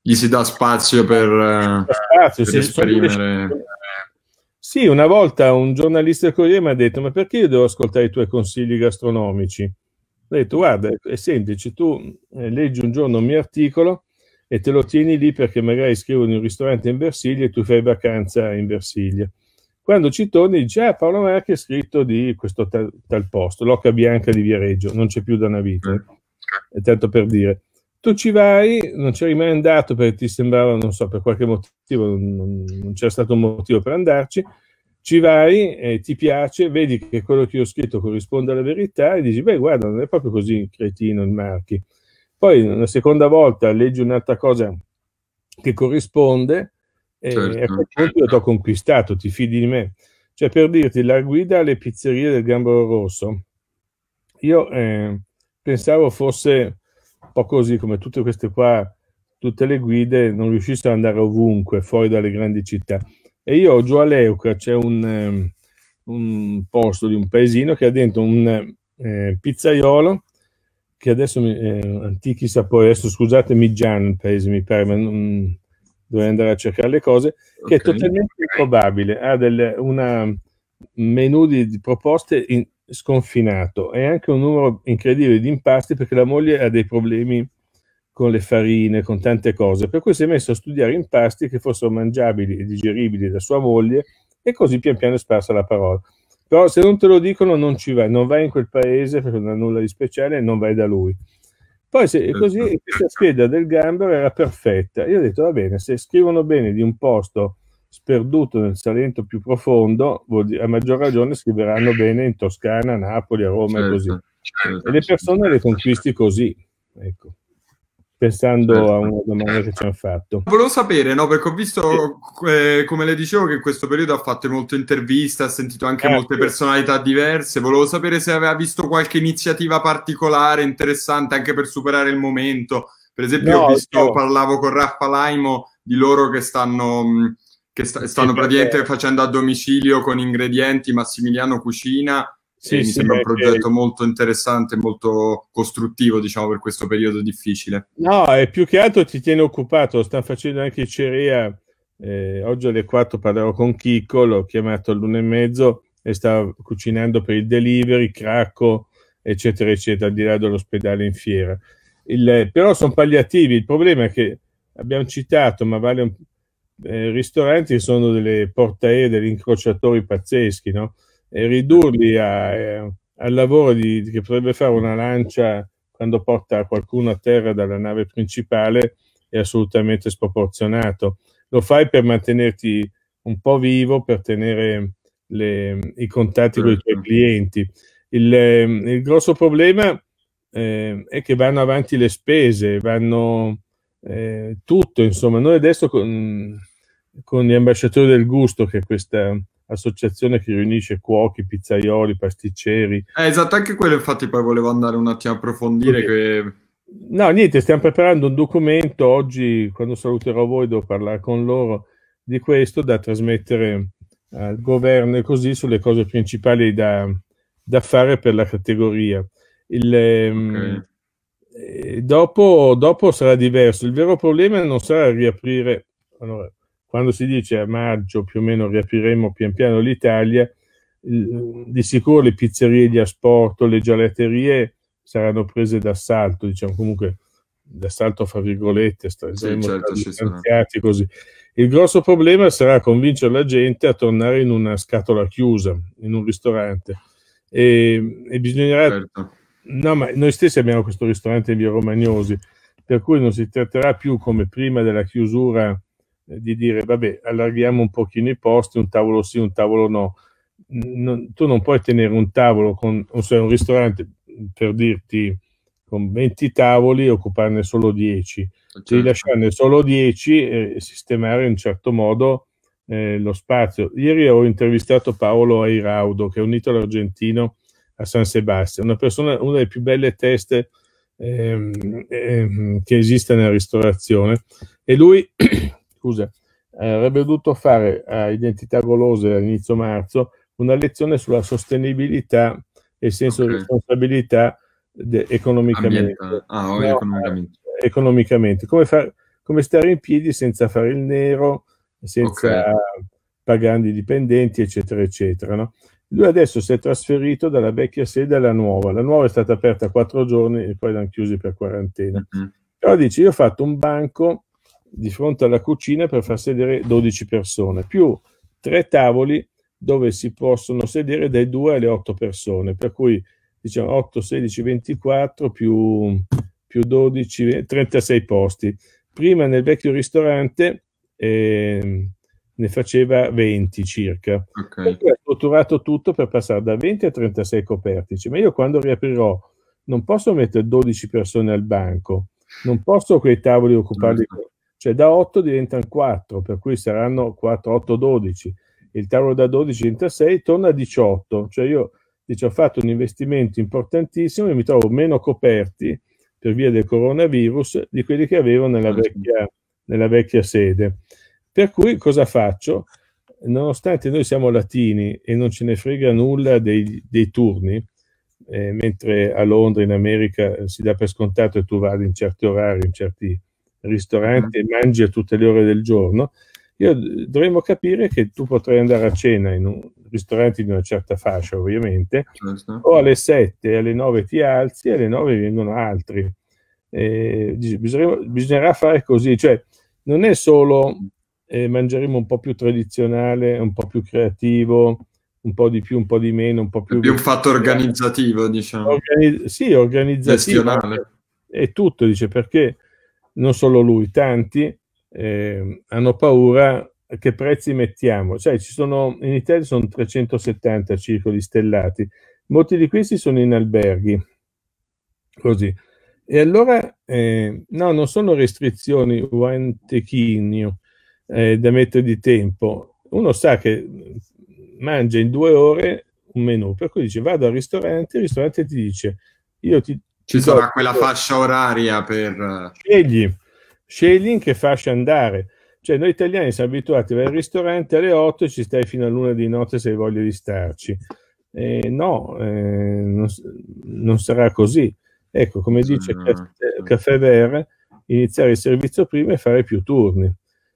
gli si dà spazio per, spazio, per esprimere. Sì, una volta un giornalista del Corriere mi ha detto: Ma perché io devo ascoltare i tuoi consigli gastronomici? Ho detto: Guarda, è semplice, tu eh, leggi un giorno un mio articolo e te lo tieni lì perché magari scrivo in un ristorante in Versiglia e tu fai vacanza in Versiglia. Quando ci torni, dice: Ah, Paolo Marchi ha scritto di questo tal, tal posto, l'Oca Bianca di Viareggio, non c'è più da una vita. E eh, tanto per dire. Tu ci vai, non c'eri mai andato perché ti sembrava, non so, per qualche motivo, non, non c'era stato un motivo per andarci, ci vai, eh, ti piace, vedi che quello che ho scritto corrisponde alla verità e dici, beh guarda, non è proprio così cretino il Marchi. Poi una seconda volta leggi un'altra cosa che corrisponde e certo, a quel punto certo. ti ho conquistato, ti fidi di me. Cioè per dirti, la guida alle pizzerie del Gambero Rosso, io eh, pensavo fosse un po' così come tutte queste qua, tutte le guide non riuscissero ad andare ovunque, fuori dalle grandi città. E io giù a Leuca c'è un, ehm, un posto di un paesino che ha dentro un eh, pizzaiolo che adesso mi, eh, antichi sapori, adesso scusatemi Gian il paese mi pare, ma non, dovrei andare a cercare le cose, okay. che è totalmente improbabile, ha del, una menù di, di proposte in, sconfinato e anche un numero incredibile di impasti perché la moglie ha dei problemi con le farine, con tante cose, per cui si è messo a studiare impasti che fossero mangiabili e digeribili da sua moglie e così pian piano è sparsa la parola. Però se non te lo dicono non ci vai, non vai in quel paese perché non ha nulla di speciale e non vai da lui. Poi se, certo. così questa scheda del Gambero era perfetta. Io ho detto, va bene, se scrivono bene di un posto sperduto nel Salento più profondo, dire, a maggior ragione scriveranno bene in Toscana, Napoli, a Roma certo, e così. Certo, certo, e le persone certo. le conquisti così. Ecco pensando certo. a una domanda che ci hanno fatto. Volevo sapere, no, perché ho visto, eh, come le dicevo, che in questo periodo ha fatto molte interviste, ha sentito anche eh, molte sì. personalità diverse. Volevo sapere se aveva visto qualche iniziativa particolare, interessante, anche per superare il momento. Per esempio, no, visto, no. parlavo con Raffa Laimo di loro che stanno, mm, che sta, stanno sì, praticamente perché... facendo a domicilio con ingredienti Massimiliano Cucina sì, sì, mi sembra un progetto che... molto interessante, molto costruttivo, diciamo, per questo periodo difficile. No, e più che altro ti tiene occupato, lo stanno facendo anche in Cerea. Eh, oggi alle 4 parlerò con Chicco, l'ho chiamato all'una e mezzo e stava cucinando per il delivery, cracco, eccetera, eccetera, al di là dell'ospedale in fiera. Il, però sono palliativi, il problema è che abbiamo citato, ma vale un, eh, ristoranti sono delle portaere, degli incrociatori pazzeschi, no? e ridurli a, a, al lavoro di, che potrebbe fare una lancia quando porta qualcuno a terra dalla nave principale è assolutamente sproporzionato. Lo fai per mantenerti un po' vivo, per tenere le, i contatti con i tuoi certo. clienti. Il, ehm, il grosso problema eh, è che vanno avanti le spese, vanno eh, tutto, insomma. Noi adesso con, con gli ambasciatori del gusto, che è questa associazione che riunisce cuochi, pizzaioli, pasticceri. Eh, esatto, anche quello infatti poi volevo andare un attimo a approfondire. Sì. Che... No, niente, stiamo preparando un documento, oggi quando saluterò voi devo parlare con loro di questo, da trasmettere al governo e così sulle cose principali da, da fare per la categoria. Il, ehm, okay. eh, dopo, dopo sarà diverso, il vero problema non sarà riaprire... Allora, quando si dice a maggio più o meno riapriremo pian piano l'Italia, di sicuro le pizzerie di asporto, le gialetterie saranno prese d'assalto, diciamo comunque d'assalto fra virgolette, saremo certo, sì, certo, così. Il grosso problema sarà convincere la gente a tornare in una scatola chiusa, in un ristorante. E, e bisognerà... Certo. No, ma noi stessi abbiamo questo ristorante in via Romagnosi, per cui non si tratterà più come prima della chiusura eh, di dire vabbè allarghiamo un pochino i posti, un tavolo sì, un tavolo no. Non, tu non puoi tenere un tavolo con cioè un ristorante per dirti con 20 tavoli e occuparne solo 10, ah, certo. devi lasciarne solo 10 e sistemare in un certo modo eh, lo spazio. Ieri ho intervistato Paolo Airaudo che è un italo argentino a San Sebastian, una persona, una delle più belle teste ehm, ehm, che esiste nella ristorazione e lui scusa, eh, avrebbe dovuto fare a eh, Identità Golose all'inizio marzo una lezione sulla sostenibilità e il senso okay. di responsabilità de- economicamente. Ah, no, economicamente. Eh, economicamente. Come, far, come, stare in piedi senza fare il nero, senza okay. pagare i dipendenti, eccetera, eccetera. No? Lui adesso si è trasferito dalla vecchia sede alla nuova. La nuova è stata aperta quattro giorni e poi l'hanno chiusi per quarantena. Mm-hmm. Però dice, io ho fatto un banco di fronte alla cucina per far sedere 12 persone, più tre tavoli dove si possono sedere dai 2 alle 8 persone, per cui diciamo 8, 16, 24 più, più 12, 36 posti. Prima nel vecchio ristorante eh, ne faceva 20 circa. Okay. Poi ho strutturato tutto per passare da 20 a 36 copertici, ma io quando riaprirò non posso mettere 12 persone al banco, non posso quei tavoli occuparli mm. Cioè da 8 diventano 4, per cui saranno 4, 8, 12. Il tavolo da 12 diventa 6, torna a 18. Cioè io dice, ho fatto un investimento importantissimo e mi trovo meno coperti per via del coronavirus di quelli che avevo nella certo. vecchia, nella vecchia sede. Per cui cosa faccio? Nonostante noi siamo latini e non ce ne frega nulla dei, dei turni, eh, mentre a Londra, in America, si dà per scontato che tu vada in certi orari, in certi ristorante e mm. mangi a tutte le ore del giorno, io dovremmo capire che tu potrai andare a cena in un ristorante di una certa fascia, ovviamente, certo. o alle 7, alle 9 ti alzi e alle 9 vengono altri. Eh, bisognerà, fare così, cioè non è solo eh, mangeremo un po' più tradizionale, un po' più creativo, un po' di più, un po' di meno, un po' più... È più un fatto organizzativo, diciamo. Organi- sì, organizzativo. Gestionale. È tutto, dice, perché non solo lui, tanti eh, hanno paura che prezzi mettiamo. Cioè, ci sono, in Italia sono 370 circoli stellati, molti di questi sono in alberghi, così. E allora, eh, no, non sono restrizioni guantechinio eh, da mettere di tempo. Uno sa che mm, mangia in due ore un menù, per cui dice vado al ristorante, il ristorante ti dice io ti ci sarà so, quella fascia oraria per... Eh, scegli, scegli in che fascia andare. Cioè, noi italiani siamo abituati a vai al ristorante alle 8 e ci stai fino a luna di notte se hai voglia di starci. Eh, no, eh, non, non, sarà così. Ecco, come dice mm. Caffè, Caffè Verde, iniziare il servizio prima e fare più turni,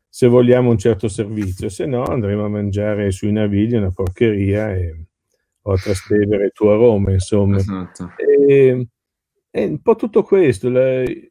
se vogliamo un certo servizio, se no andremo a mangiare sui navigli una porcheria e, o a trascrivere tu a Roma, insomma. Esatto. E, ehm, è un po' tutto questo. Le,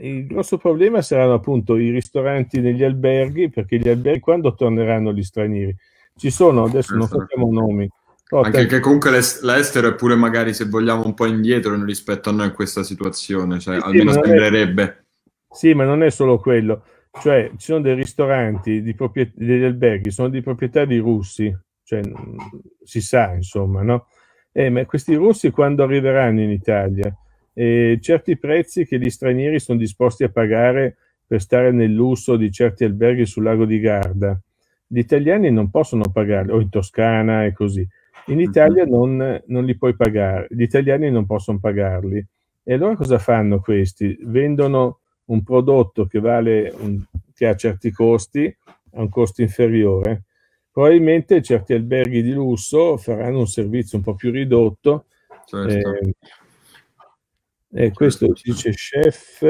il grosso problema saranno appunto i ristoranti negli alberghi, perché gli alberghi quando torneranno gli stranieri? Ci sono, adesso non facciamo nomi. Oh, Anche che comunque l'est- l'estero è pure magari se vogliamo un po' indietro rispetto a noi in questa situazione, cioè, sì, almeno sì, sembrerebbe. Sì, ma non è solo quello. Cioè, ci sono dei ristoranti, propriet- degli alberghi, sono di proprietà di russi, cioè, mm, si sa, insomma, no? Eh, ma questi russi quando arriveranno in Italia? eh, certi prezzi che gli stranieri sono disposti a pagare per stare nel lusso di certi alberghi sul lago di Garda. Gli italiani non possono pagarli, o in Toscana e così. In Italia mm-hmm. non, non li puoi pagare, gli italiani non possono pagarli. E allora cosa fanno questi? Vendono un prodotto che, vale un, che ha certi costi, a un costo inferiore. Probabilmente certi alberghi di lusso faranno un servizio un po' più ridotto certo. eh, e questo si dice chef,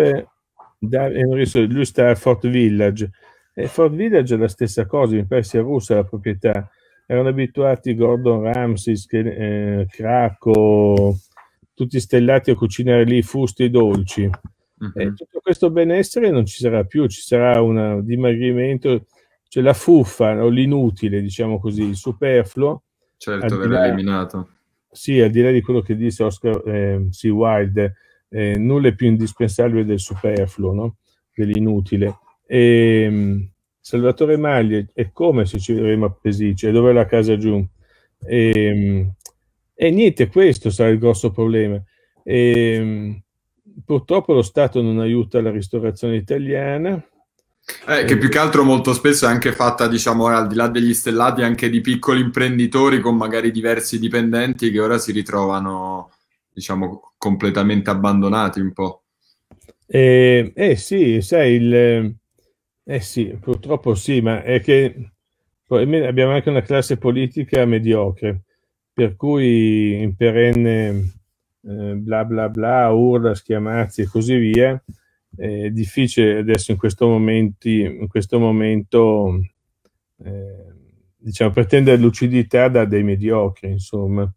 da, eh, lui sta a Fort Village. E Fort Village è la stessa cosa, in Persia russa la proprietà. Erano abituati Gordon Ramsay, eh, Craco, tutti stellati a cucinare lì fusti e dolci. Mm-hmm. E mhm. tutto questo benessere non ci sarà più, ci sarà un dimagrimento, cioè la fuffa o l'inutile, diciamo così, il superfluo. Certo, verrà eliminato. Sì, al di là di quello che disse Oscar eh, C. Wilde, eh, nulla è più indispensabile del superfluo, no? dell'inutile. E, ehm, Salvatore Maglie, e come se ci vedremo a Pesice? dove la casa giù? E, ehm, e, niente, questo sarà il grosso problema. E, ehm, purtroppo lo Stato non aiuta la ristorazione italiana. Eh, che più che altro molto spesso è anche fatta, diciamo, al di là degli stellati, anche di piccoli imprenditori con magari diversi dipendenti che ora si ritrovano, diciamo, completamente abbandonati un po'. Eh, eh sì, sai, il, eh, eh sì, purtroppo sì, ma è che abbiamo anche una classe politica mediocre, per cui in perenne eh, bla bla bla, urla, schiamazzi e così via, è difficile adesso in questo, momenti, in questo momento eh, diciamo, pretendere lucidità da dei mediocri, insomma,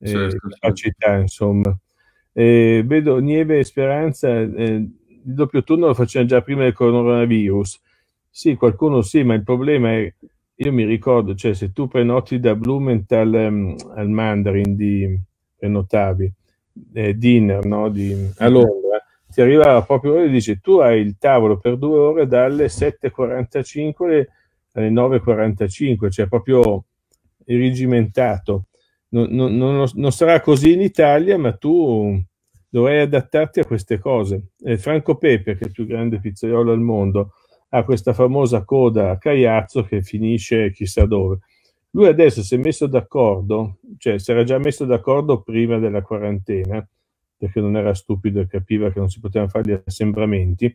eh, certo. capacità, insomma. Eh, vedo Nieve e Speranza, eh, il doppio turno lo facevano già prima del coronavirus. Sì, qualcuno sì, ma il problema è, io mi ricordo, cioè se tu prenoti da Blumenthal um, al Mandarin di prenotavi, eh, dinner no, di, a Londra, ti arriva proprio ora e dice tu hai il tavolo per due ore dalle 7.45 alle 9.45, cioè proprio irrigimentato. Non, non, non, non, sarà così in Italia, ma tu Dovrai adattarti a queste cose. E eh, Franco Pepe, che è il più grande pizzaiolo al mondo, ha questa famosa coda a caiazzo che finisce chissà dove. Lui adesso si è messo d'accordo, cioè si era già messo d'accordo prima della quarantena, perché non era stupido e capiva che non si potevano fare gli assembramenti,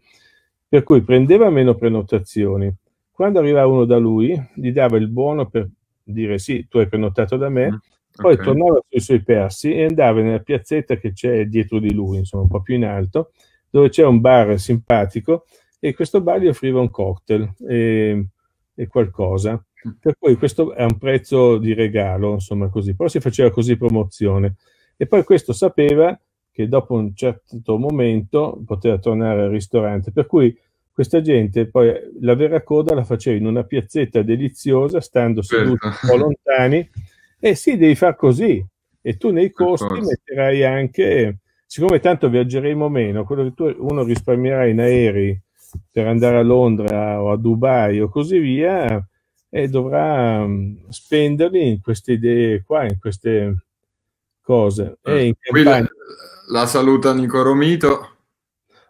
per cui prendeva meno prenotazioni. Quando arrivava uno da lui, gli dava il buono per dire sì, tu hai prenotato da me, mm. Poi okay. tornava sui suoi persi e andava nella piazzetta che c'è dietro di lui, insomma un po' più in alto, dove c'è un bar simpatico e questo bar gli offriva un cocktail e, e qualcosa. Per cui questo è un prezzo di regalo, insomma così. Però si faceva così promozione. E poi questo sapeva che dopo un certo momento poteva tornare al ristorante. Per cui questa gente poi la vera coda la faceva in una piazzetta deliziosa, stando seduti certo. un po' lontani eh sì, devi far così. E tu nei costi metterai anche, siccome tanto viaggeremo meno, quello che tu uno risparmierà in aerei per andare a Londra o a Dubai o così via, e dovrà mm, spenderli in queste idee qua, in queste cose. E eh, in la, la, saluta Nico Romito.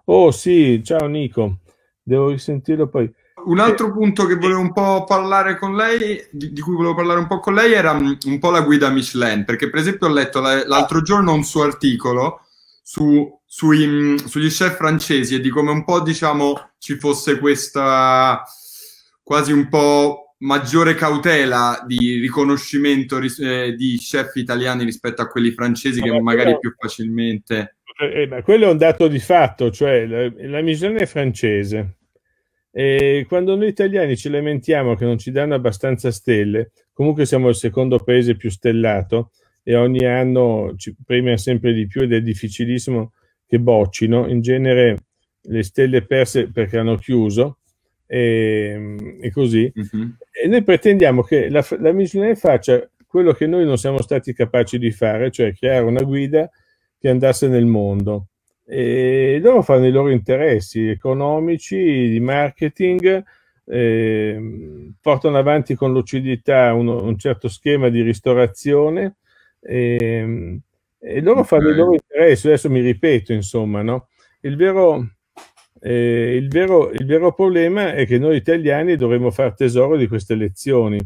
Oh sì, ciao Nico, devo risentirlo poi. Un altro punto che volevo un po' parlare con lei, di, di, cui volevo parlare un po' con lei, era mm, un po' la guida Michelin, perché per esempio ho letto l'altro giorno un suo articolo su, sui, mm, sugli chef francesi e di come un po' diciamo ci fosse questa quasi un po' maggiore cautela di riconoscimento eh, di chef italiani rispetto a quelli francesi che magari più facilmente... Eh, eh, ma quello è un dato di fatto, cioè la, la Michelin è francese e quando noi italiani ci lamentiamo che non ci danno abbastanza stelle, comunque siamo il secondo paese più stellato e ogni anno ci premia sempre di più ed è difficilissimo che boccino. In genere le stelle perse perché hanno chiuso e, e così. Mm-hmm. E noi pretendiamo che la, la Michelin faccia quello che noi non siamo stati capaci di fare, cioè creare una guida che andasse nel mondo e loro fanno i loro interessi economici, di marketing, eh, portano avanti con lucidità uno, un certo schema di ristorazione eh, e loro okay. fanno i loro interessi. Adesso mi ripeto, insomma, no? il, vero, eh, il, vero, il vero problema è che noi italiani dovremmo far tesoro di queste lezioni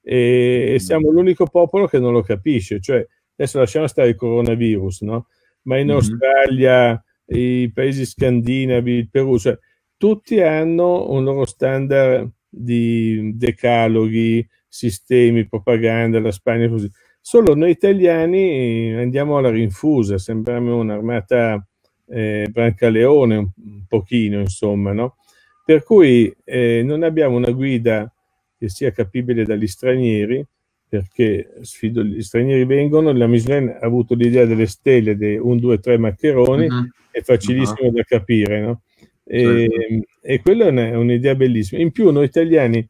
e, mm. e siamo l'unico popolo che non lo capisce. Cioè, adesso lasciamo stare il coronavirus, no? ma in mhm. Australia, mm-hmm. i paesi scandinavi, il Perù, cioè, tutti hanno un loro standard di decaloghi, sistemi, propaganda, la Spagna così. Solo noi italiani andiamo alla rinfusa, sembriamo un'armata eh, Brancaleone un, un pochino, insomma, no? Per cui eh, non abbiamo una guida che sia capibile dagli stranieri, perché sfido, gli stranieri vengono, la Michelin ha avuto l'idea delle stelle di 1, 2, 3 maccheroni, uh-huh. è facilissimo uh-huh. da capire, no? E, uh-huh. e quella è, una, è un'idea bellissima. In più noi italiani,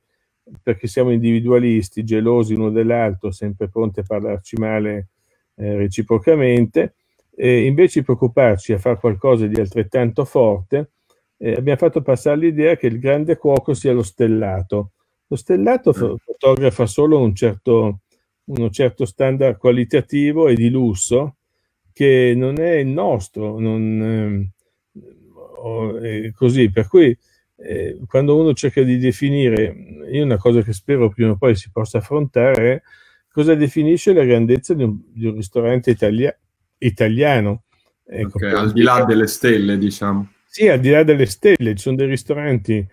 perché siamo individualisti, gelosi l'uno dell'altro, sempre pronti a parlarci male eh, reciprocamente, e invece di preoccuparci a fare qualcosa di altrettanto forte, eh, abbiamo fatto passare l'idea che il grande cuoco sia lo stellato lo stellato mm. fotografa solo un certo, uno certo standard qualitativo e di lusso che non è il nostro, non, ehm, eh, così. Per cui eh, quando uno cerca di definire, io una cosa che spero prima o poi si possa affrontare è cosa definisce la grandezza di un, di un ristorante italia, italiano. Ecco, okay, al di là delle stelle, diciamo. Sì, al di là delle stelle, ci sono dei ristoranti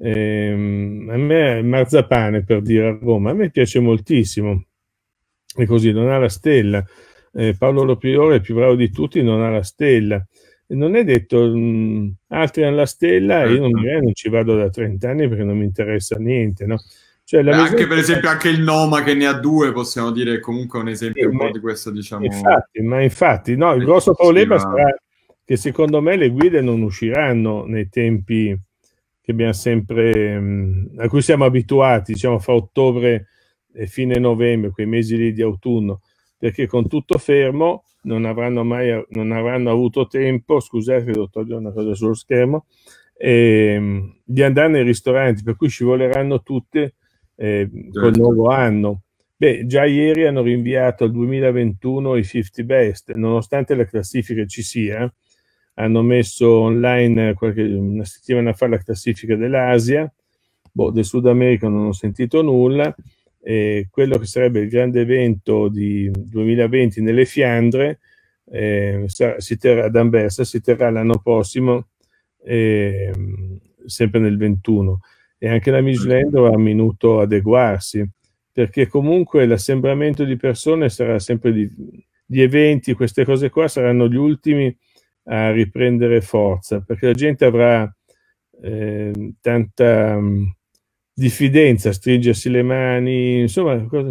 Ehm, a me il marzapane, per dire a Roma, a me piace moltissimo. E così non ha la stella. Eh, Paolo Lopriore, il più bravo di tutti, non ha la stella. non è detto mh, mm, altri hanno la stella, io non, certo. non, ci vado da 30 anni perché non mi interessa niente, no? Cioè, Beh, anche per esempio anche il Noma che ne ha due, possiamo dire comunque un esempio sì, ma, un di questo, diciamo. Infatti, ma infatti, no, il grosso problema sarà che secondo me le guide non usciranno nei tempi che abbiamo sempre, mh, mm, a cui siamo abituati, diciamo, fra ottobre e fine novembre, quei mesi lì di autunno, perché con tutto fermo non avranno mai non avranno avuto tempo, scusate, devo togliere una cosa sullo schermo, ehm, di andare nei ristoranti, per cui scivoleranno tutte eh, col certo. nuovo anno. Beh, già ieri hanno rinviato al 2021 i 50 best, nonostante la classifica ci sia, hanno messo online qualche, una settimana fa la classifica dell'Asia, boh, del Sud America non ho sentito nulla, eh, quello che sarebbe il grande evento di 2020 nelle Fiandre eh, si terrà ad Anversa, si terrà l'anno prossimo, eh, sempre nel 21. E anche la Midland ha minuto adeguarsi, perché comunque l'assembramento di persone sarà sempre di, di eventi, queste cose qua saranno gli ultimi a riprendere forza, perché la gente avrà eh, tanta um, diffidenza a stringersi le mani, insomma, cosa,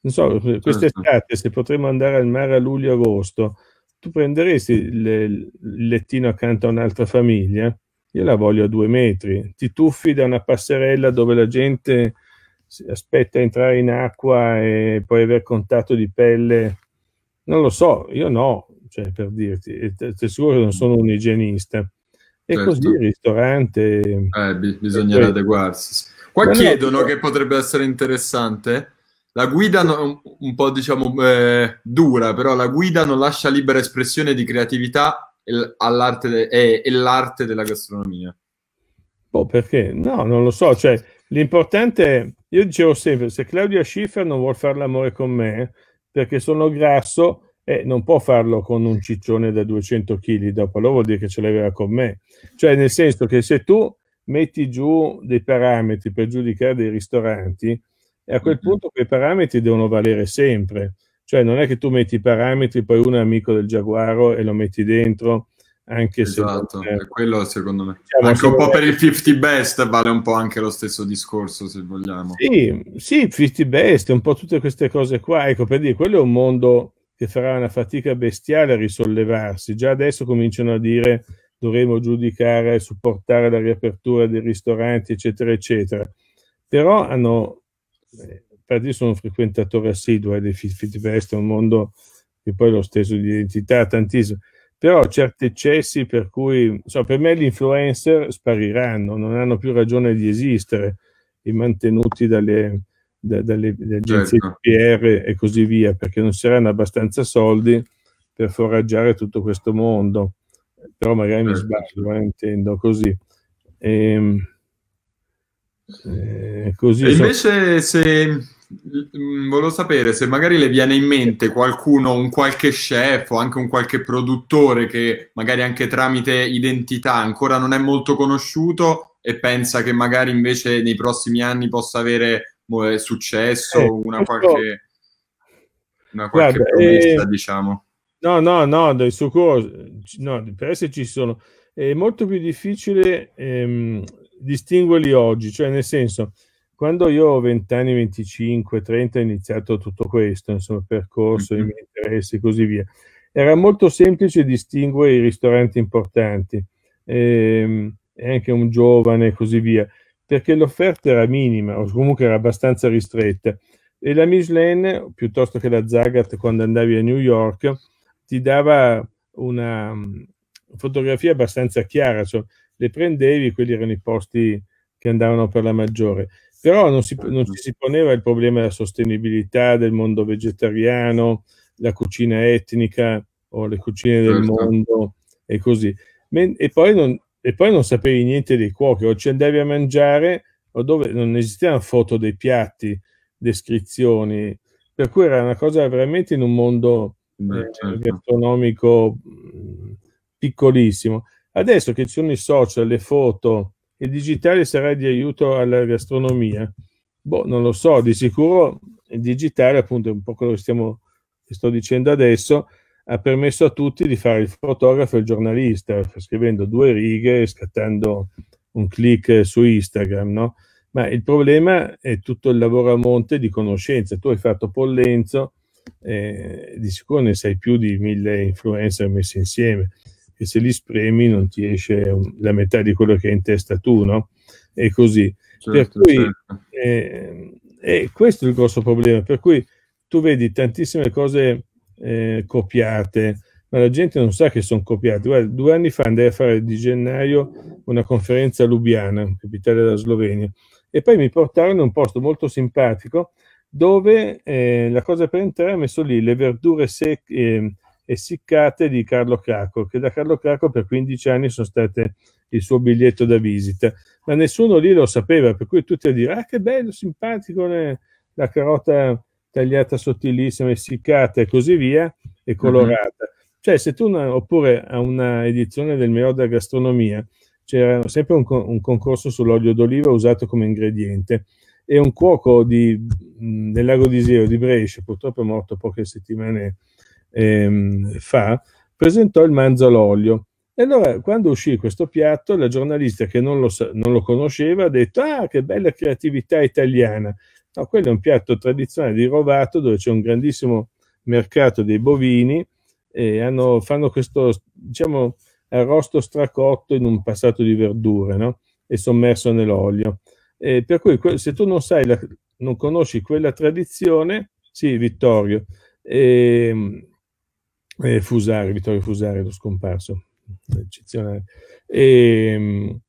non so, quest'estate certo. se potremmo andare al mare a luglio-agosto, tu prenderesti il, il lettino accanto a un'altra famiglia? Io la voglio a due metri, ti tuffi da una passerella dove la gente aspetta entrare in acqua e poi aver contatto di pelle. Non lo so, io no, cioè, per dirti, e te, sicuro non sono un igienista. E certo. così il ristorante... Eh, b- bisognerà poi... adeguarsi. Qua Ma chiedono no, che potrebbe essere interessante. La guida no, un po' diciamo eh, dura, però la guida non lascia libera espressione di creatività e, de- e, e l'arte della gastronomia. Boh, perché? No, non lo so. Cioè, l'importante è, io dicevo sempre, se Claudia Schiffer non vuole fare l'amore con me perché sono grasso, eh, non può farlo con un ciccione da 200 kg, dopo allora vuol dire che ce l'aveva con me. Cioè nel senso che se tu metti giù dei parametri per giudicare dei ristoranti, e a quel mm-hmm. punto quei parametri devono valere sempre. Cioè non è che tu metti i parametri, poi uno è amico del Giaguaro e lo metti dentro, anche esatto, se... Esatto, quello secondo me. Diciamo, anche un po' per il 50 best vale un po' anche lo stesso discorso, se vogliamo. Sì, sì, 50 best, un po' tutte queste cose qua. Ecco, per dire, quello è un mondo che farà una fatica bestiale a risollevarsi. Già adesso cominciano a dire dovremo giudicare e supportare la riapertura dei ristoranti, eccetera, eccetera. Però hanno, eh, per dire sono un frequentatore assiduo eh, dei Fitfest, è un mondo che poi è lo stesso di identità, tantissimo. Però certi eccessi per cui, so, per me gli influencer spariranno, non hanno più ragione di esistere, i mantenuti dalle, dalle, agenzie certo. di PR e così via, perché non si saranno abbastanza soldi per foraggiare tutto questo mondo. Però magari certo. mi sbaglio, eh, intendo così. E, ehm, eh, così e invece so. se mm, volevo sapere se magari le viene in mente qualcuno, un qualche chef o anche un qualche produttore che magari anche tramite identità ancora non è molto conosciuto e pensa che magari invece nei prossimi anni possa avere è successo, eh, una, qualche, una qualche Guarda, promessa, eh, diciamo. No, no, no, del suo corso, no, per ci sono. È molto più difficile ehm, distinguerli oggi, cioè nel senso, quando io ho 20 anni, 25, 30 ho iniziato tutto questo, insomma, percorso, mm-hmm. i mhm. miei interessi e così via. Era molto semplice distinguere i ristoranti importanti, ehm, anche un giovane e così via perché l'offerta era minima o comunque era abbastanza ristretta e la Michelin, piuttosto che la Zagat quando andavi a New York, ti dava una mm, fotografia abbastanza chiara, cioè le prendevi, quelli erano i posti che andavano per la maggiore. Però non, si, non ci si poneva il problema della sostenibilità, del mondo vegetariano, la cucina etnica o le cucine del certo. mondo e così. E poi non, e poi non sapevi niente dei cuochi, o ci andavi a mangiare o dove non esistevano foto dei piatti, descrizioni, per cui era una cosa veramente in un mondo Beh, eh, certo. gastronomico mm, piccolissimo. Adesso che ci sono i social, le foto, il digitale sarà di aiuto alla gastronomia? Boh, non lo so, di sicuro il digitale appunto è un po' quello che stiamo, che sto dicendo adesso, ha permesso a tutti di fare il fotografo e il giornalista, scrivendo due righe e scattando un click su Instagram, no? Ma il problema è tutto il lavoro a monte di conoscenza. Tu hai fatto Pollenzo, eh, di sicuro ne sai più di mille influencer messi insieme, e se li spremi non ti esce la metà di quello che hai in testa tu, no? E così. Certo, per cui certo. eh, eh, questo è il grosso problema, per cui tu vedi tantissime cose eh, copiate, ma la gente non sa che sono copiate. Guarda, due anni fa andai a fare di gennaio una conferenza a Lubiana, capitale della Slovenia, e poi mi portarono in un posto molto simpatico dove eh, la cosa per entrare ha messo lì le verdure secche. Eh, essiccate di Carlo Craco, che da Carlo Craco per 15 anni sono state il suo biglietto da visita, ma nessuno lì lo sapeva, per cui tutti a dire, ah che bello, simpatico le, la carota tagliata sottilissima, essiccata e così via, e mhm. colorata. Mm-hmm. Cioè, se tu, una, oppure a una edizione del Meo da gastronomia, c'era sempre un, un, concorso sull'olio d'oliva usato come ingrediente e un cuoco di, del lago di Seo di Brescia, purtroppo è morto poche settimane ehm, fa, presentò il manzo all'olio. E allora, quando uscì questo piatto, la giornalista che non lo, non lo conosceva ha detto: Ah, che bella creatività italiana! No, quello è un piatto tradizionale di Rovato dove c'è un grandissimo mercato dei bovini e hanno, fanno questo, diciamo, arrosto stracotto in un passato di verdure, no? E sommerso nell'olio. E per cui se tu non sai, la, non conosci quella tradizione, sì, Vittorio, e, ehm, e eh, Fusari, Vittorio Fusari, lo scomparso, eccezionale, e, ehm,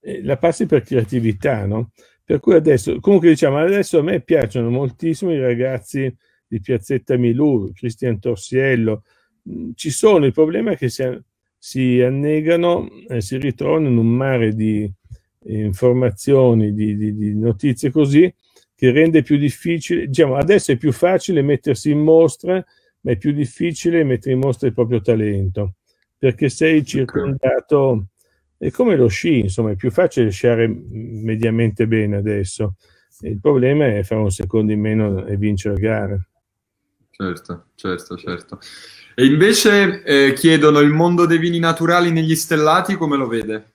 e la passi per creatività, no? Per cui adesso, comunque diciamo, adesso a me piacciono moltissimo i ragazzi di Piazzetta Milù, Cristian Torsiello. Mm, ci sono, il problema è che si, si annegano e eh, si ritrovano in un mare di informazioni, di, di, di notizie così, che rende più difficile, diciamo, adesso è più facile mettersi in mostra, ma è più difficile mettere in mostra il proprio talento, perché sei circondato e come lo sci, insomma, è più facile sciare mediamente bene adesso. Il problema è fare un secondo in meno e vincere gare. Certo, certo, certo. E invece eh, chiedono il mondo dei vini naturali negli stellati, come lo vede?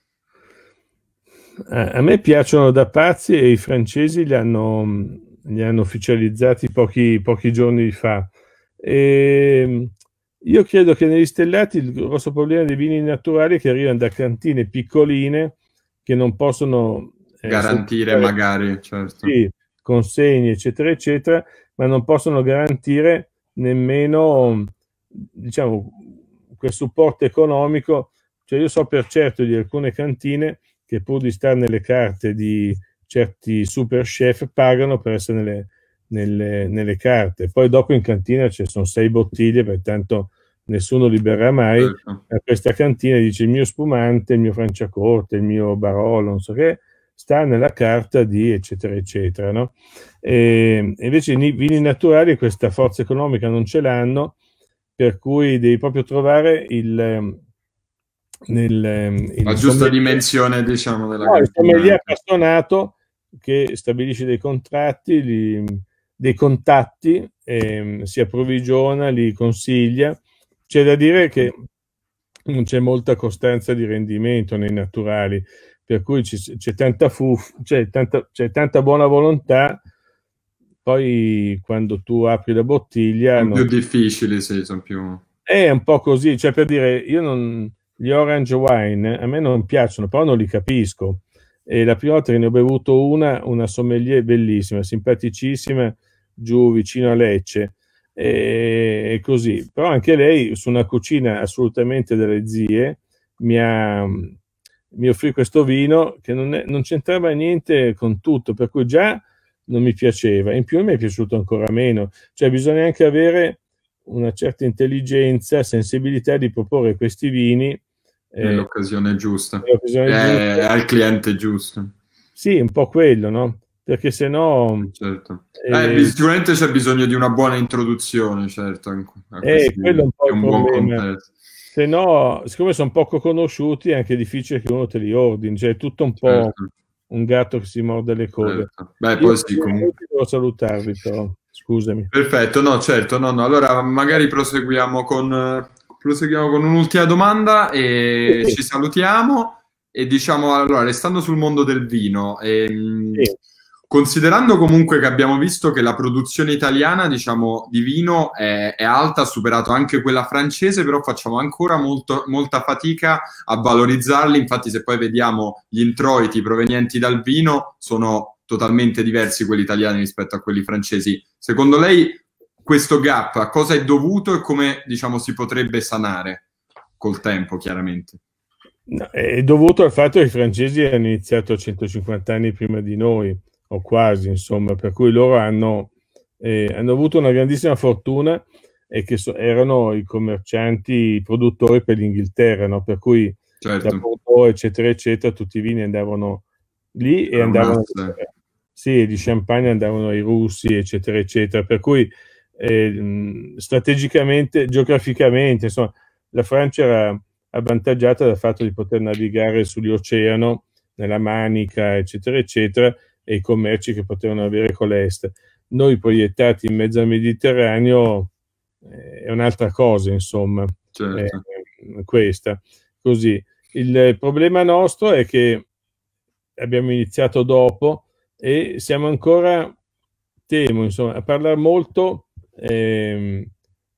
A me piacciono da pazzi e i francesi li hanno, li hanno ufficializzati pochi, pochi giorni fa. E, ehm, io credo che negli stellati il grosso problema dei vini naturali è che arrivano da cantine piccoline che non possono eh, garantire magari certo. consegne, eccetera, eccetera, ma non possono garantire nemmeno diciamo, quel supporto economico. Cioè io so per certo di alcune cantine che pur di stare nelle carte di certi super chef pagano per essere nelle, nelle, nelle carte. Poi dopo in cantina ci sono sei bottiglie, pertanto nessuno libererà mai. Certo. A questa cantina dice il mio spumante, il mio franciacorte, il mio barolo, non so che, sta nella carta di eccetera eccetera. No? E, invece i vini naturali questa forza economica non ce l'hanno, per cui devi proprio trovare il... Ehm, nel, ehm, il la giusta dimensione diciamo della no, il sommelier eh. appassionato che stabilisce dei contratti li, dei contatti, ehm, si approvvigiona, li consiglia. C'è da dire che non c'è molta costanza di rendimento nei naturali, per cui c'è tanta, fuf, c'è tanta, c'è tanta buona volontà, poi quando tu apri la bottiglia... Sono più difficili, sì, sono più... È un po' così, cioè per dire, io non... Gli orange wine a me non piacciono, però non li capisco. E la prima volta che ne ho bevuto una, una sommelier bellissima, simpaticissima, giù vicino a Lecce e, così. Però anche lei su una cucina assolutamente delle zie mi, ha, mi offrì questo vino che non, è, non c'entrava niente con tutto, per cui già non mi piaceva, in più mi è piaciuto ancora meno. Cioè bisogna anche avere una certa intelligenza, sensibilità di proporre questi vini eh, nell'occasione eh, giusta, eh, giusta. al cliente giusto. Sì, un po' quello, no? perché se no... Certo. Eh, eh, sicuramente c'è bisogno di una buona introduzione, certo. A eh, quello è un, po un buon contesto. Se no, siccome sono poco conosciuti, è anche difficile che uno te li ordini, cioè è tutto un po' certo. un gatto che si morde le code. Certo. Beh, poi sì, comunque... Devo salutarvi, però, scusami. Perfetto, no, certo, no, no. Allora, magari proseguiamo con, proseguiamo con un'ultima domanda e sì. ci salutiamo. E diciamo, allora, restando sul mondo del vino... E, ehm, sì Considerando comunque che abbiamo visto che la produzione italiana, diciamo, di vino è, è alta, ha superato anche quella francese, però facciamo ancora molto, molta fatica a valorizzarli. Infatti, se poi vediamo gli introiti provenienti dal vino, sono totalmente diversi quelli italiani rispetto a quelli francesi. Secondo lei questo gap a cosa è dovuto e come, diciamo, si potrebbe sanare col tempo, chiaramente? è dovuto al fatto che i francesi hanno iniziato 150 anni prima di noi o quasi, insomma, per cui loro hanno, eh, hanno avuto una grandissima fortuna e che so, erano i commercianti, i produttori per l'Inghilterra, no? per cui certo. da Bordeaux, eccetera, eccetera, tutti i vini andavano lì e andavano... Sì, di champagne andavano ai russi, eccetera, eccetera, per cui eh, strategicamente, geograficamente, insomma, la Francia era avvantaggiata dal fatto di poter navigare sull'oceano, nella Manica, eccetera, eccetera, e i commerci che potevano avere con l'est. Noi proiettati in mezzo al Mediterraneo eh, è un'altra cosa, insomma, certo. eh, questa. Così. Il problema nostro è che abbiamo iniziato dopo e siamo ancora, temo, insomma, a parlare molto eh,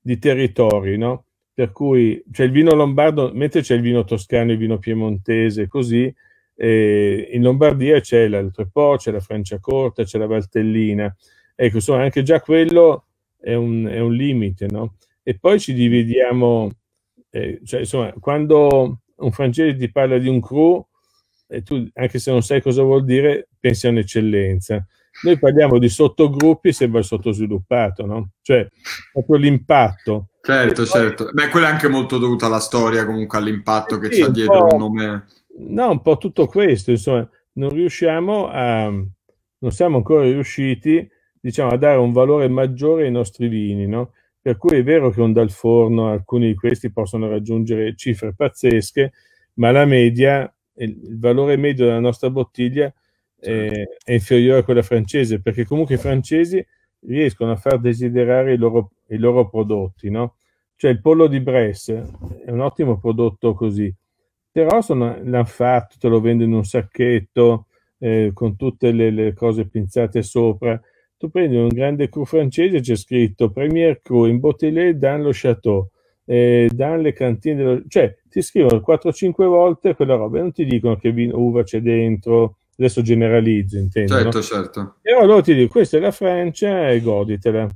di territori, no? Per cui c'è il vino lombardo, mentre c'è il vino toscano, il vino piemontese, così, e in Lombardia c'è l'Altrepo, c'è la Franciacorta, c'è la Valtellina. Ecco, insomma, anche già quello è un, è un limite, no? E poi ci dividiamo, eh, cioè, insomma, quando un francese ti parla di un crew, e eh, tu, anche se non sai cosa vuol dire, pensi a un'eccellenza. Noi parliamo di sottogruppi sembra sottosviluppato, no? Cioè, proprio l'impatto. Certo, poi, certo. Beh, quello è anche molto dovuto alla storia, comunque all'impatto sì, che c'è dietro il nome no, un po' tutto questo, insomma, non riusciamo a, non siamo ancora riusciti, diciamo, a dare un valore maggiore ai nostri vini, no? Per cui è vero che un dal forno alcuni di questi possono raggiungere cifre pazzesche, ma la media, il valore medio della nostra bottiglia è, certo. è inferiore a quella francese, perché comunque i francesi riescono a far desiderare i loro, i loro prodotti, no? Cioè il pollo di Bresse è un ottimo prodotto così, però Rosson l'hanno fatto, te lo vende in un sacchetto eh, con tutte le, le, cose pinzate sopra. Tu prendi un grande cru francese, c'è scritto Premier Cru in Bottiglier dans le Château, eh, dans le cantine, dello... cioè ti scrivono 4-5 volte quella roba e non ti dicono che vino, uva c'è dentro. Adesso generalizzo, intendo. Certo, no? certo. Però loro ti dicono questa è la Francia e goditela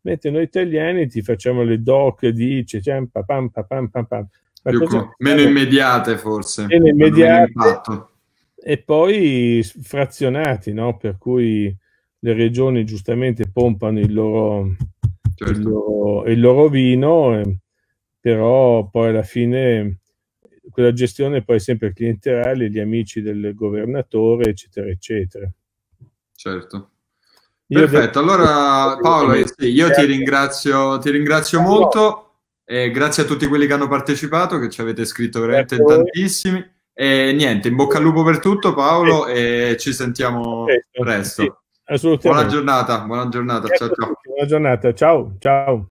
mentre noi italiani ti facciamo le doc dice, c'è cioè, pam pam pam pam pam Cosa... meno eh, immediate forse. Meno immediate. E poi frazionati, no? per cui le regioni giustamente pompano il loro, certo. il loro, il loro vino, eh, però poi alla fine quella gestione poi è sempre clientelare, gli amici del governatore, eccetera, eccetera. Certo. Perfetto, allora Paolo, io ti ringrazio, ti ringrazio molto. Eh, grazie a tutti quelli che hanno partecipato, che ci avete scritto veramente grazie tantissimi. E niente, in bocca al lupo per tutto Paolo sì. e ci sentiamo sì, presto. Sì, buona giornata, buona giornata, ciao, ciao. Buona giornata, ciao, ciao.